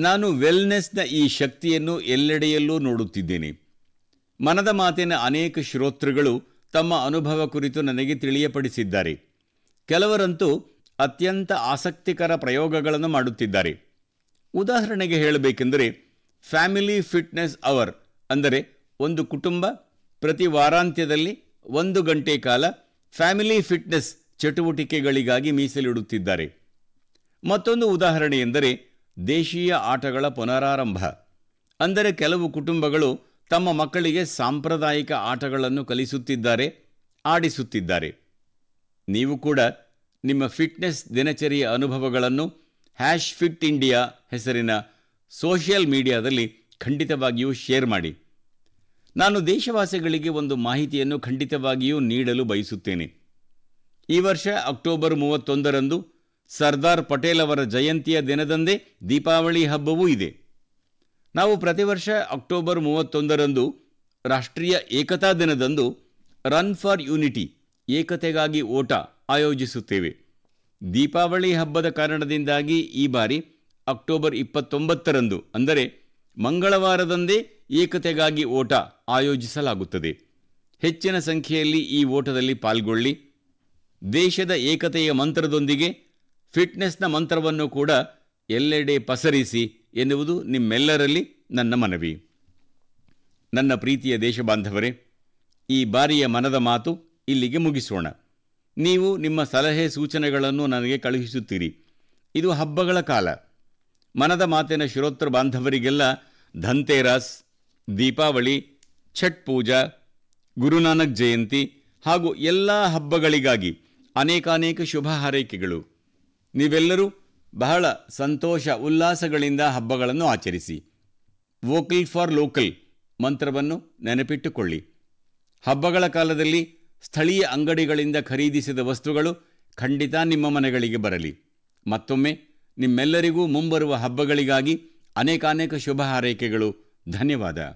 ನಾನು ವೆಲ್ನೆಸ್ನ ಈ ಶಕ್ತಿಯನ್ನು ಎಲ್ಲೆಡೆಯಲ್ಲೂ ನೋಡುತ್ತಿದ್ದೇನೆ ಮನದ ಮಾತಿನ ಅನೇಕ ಶ್ರೋತೃಗಳು ತಮ್ಮ ಅನುಭವ ಕುರಿತು ನನಗೆ ತಿಳಿಯಪಡಿಸಿದ್ದಾರೆ ಕೆಲವರಂತೂ ಅತ್ಯಂತ ಆಸಕ್ತಿಕರ ಪ್ರಯೋಗಗಳನ್ನು ಮಾಡುತ್ತಿದ್ದಾರೆ ಉದಾಹರಣೆಗೆ ಹೇಳಬೇಕೆಂದರೆ ಫ್ಯಾಮಿಲಿ ಫಿಟ್ನೆಸ್ ಅವರ್ ಅಂದರೆ ಒಂದು ಕುಟುಂಬ ಪ್ರತಿ ವಾರಾಂತ್ಯದಲ್ಲಿ ಒಂದು ಗಂಟೆ ಕಾಲ ಫ್ಯಾಮಿಲಿ ಫಿಟ್ನೆಸ್ ಚಟುವಟಿಕೆಗಳಿಗಾಗಿ ಮೀಸಲಿಡುತ್ತಿದ್ದಾರೆ ಮತ್ತೊಂದು ಉದಾಹರಣೆಯೆಂದರೆ ದೇಶೀಯ ಆಟಗಳ ಪುನರಾರಂಭ ಅಂದರೆ ಕೆಲವು ಕುಟುಂಬಗಳು ತಮ್ಮ ಮಕ್ಕಳಿಗೆ ಸಾಂಪ್ರದಾಯಿಕ ಆಟಗಳನ್ನು ಕಲಿಸುತ್ತಿದ್ದಾರೆ ಆಡಿಸುತ್ತಿದ್ದಾರೆ ನೀವು ಕೂಡ ನಿಮ್ಮ ಫಿಟ್ನೆಸ್ ದಿನಚರಿಯ ಅನುಭವಗಳನ್ನು ಹ್ಯಾಶ್ ಫಿಟ್ ಇಂಡಿಯಾ ಹೆಸರಿನ ಸೋಷಿಯಲ್ ಮೀಡಿಯಾದಲ್ಲಿ ಖಂಡಿತವಾಗಿಯೂ ಶೇರ್ ಮಾಡಿ ನಾನು ದೇಶವಾಸಿಗಳಿಗೆ ಒಂದು ಮಾಹಿತಿಯನ್ನು ಖಂಡಿತವಾಗಿಯೂ ನೀಡಲು ಬಯಸುತ್ತೇನೆ ಈ ವರ್ಷ ಅಕ್ಟೋಬರ್ ಮೂವತ್ತೊಂದರಂದು ಸರ್ದಾರ್ ಪಟೇಲ್ ಅವರ ಜಯಂತಿಯ ದಿನದಂದೇ ದೀಪಾವಳಿ ಹಬ್ಬವೂ ಇದೆ ನಾವು ಪ್ರತಿ ವರ್ಷ ಅಕ್ಟೋಬರ್ ಮೂವತ್ತೊಂದರಂದು ರಾಷ್ಟ್ರೀಯ ಏಕತಾ ದಿನದಂದು ರನ್ ಫಾರ್ ಯೂನಿಟಿ ಏಕತೆಗಾಗಿ ಓಟ ಆಯೋಜಿಸುತ್ತೇವೆ ದೀಪಾವಳಿ ಹಬ್ಬದ ಕಾರಣದಿಂದಾಗಿ ಈ ಬಾರಿ ಅಕ್ಟೋಬರ್ ಇಪ್ಪತ್ತೊಂಬತ್ತರಂದು ಅಂದರೆ ಮಂಗಳವಾರದಂದೇ ಏಕತೆಗಾಗಿ ಓಟ ಆಯೋಜಿಸಲಾಗುತ್ತದೆ ಹೆಚ್ಚಿನ ಸಂಖ್ಯೆಯಲ್ಲಿ ಈ ಓಟದಲ್ಲಿ ಪಾಲ್ಗೊಳ್ಳಿ ದೇಶದ ಏಕತೆಯ ಮಂತ್ರದೊಂದಿಗೆ ಫಿಟ್ನೆಸ್ನ ಮಂತ್ರವನ್ನು ಕೂಡ ಎಲ್ಲೆಡೆ ಪಸರಿಸಿ ಎನ್ನುವುದು ನಿಮ್ಮೆಲ್ಲರಲ್ಲಿ ನನ್ನ ಮನವಿ ನನ್ನ ಪ್ರೀತಿಯ ದೇಶಬಾಂಧವರೇ ಈ ಬಾರಿಯ ಮನದ ಮಾತು ಇಲ್ಲಿಗೆ ಮುಗಿಸೋಣ ನೀವು ನಿಮ್ಮ ಸಲಹೆ ಸೂಚನೆಗಳನ್ನು ನನಗೆ ಕಳುಹಿಸುತ್ತೀರಿ ಇದು ಹಬ್ಬಗಳ ಕಾಲ ಮನದ ಮಾತಿನ ಶಿರೋತ್ತರ ಬಾಂಧವರಿಗೆಲ್ಲ ಧನ್ತೆರಾಸ್ ದೀಪಾವಳಿ ಛಟ್ ಪೂಜಾ ಗುರುನಾನಕ್ ಜಯಂತಿ ಹಾಗೂ ಎಲ್ಲ ಹಬ್ಬಗಳಿಗಾಗಿ ಅನೇಕಾನೇಕ ಶುಭ ಹಾರೈಕೆಗಳು ನೀವೆಲ್ಲರೂ ಬಹಳ ಸಂತೋಷ ಉಲ್ಲಾಸಗಳಿಂದ ಹಬ್ಬಗಳನ್ನು ಆಚರಿಸಿ ವೋಕಲ್ ಫಾರ್ ಲೋಕಲ್ ಮಂತ್ರವನ್ನು ನೆನಪಿಟ್ಟುಕೊಳ್ಳಿ ಹಬ್ಬಗಳ ಕಾಲದಲ್ಲಿ ಸ್ಥಳೀಯ ಅಂಗಡಿಗಳಿಂದ ಖರೀದಿಸಿದ ವಸ್ತುಗಳು ಖಂಡಿತ ನಿಮ್ಮ ಮನೆಗಳಿಗೆ ಬರಲಿ ಮತ್ತೊಮ್ಮೆ ನಿಮ್ಮೆಲ್ಲರಿಗೂ ಮುಂಬರುವ ಹಬ್ಬಗಳಿಗಾಗಿ ಅನೇಕಾನೇಕ ಶುಭ ಹಾರೈಕೆಗಳು ಧನ್ಯವಾದ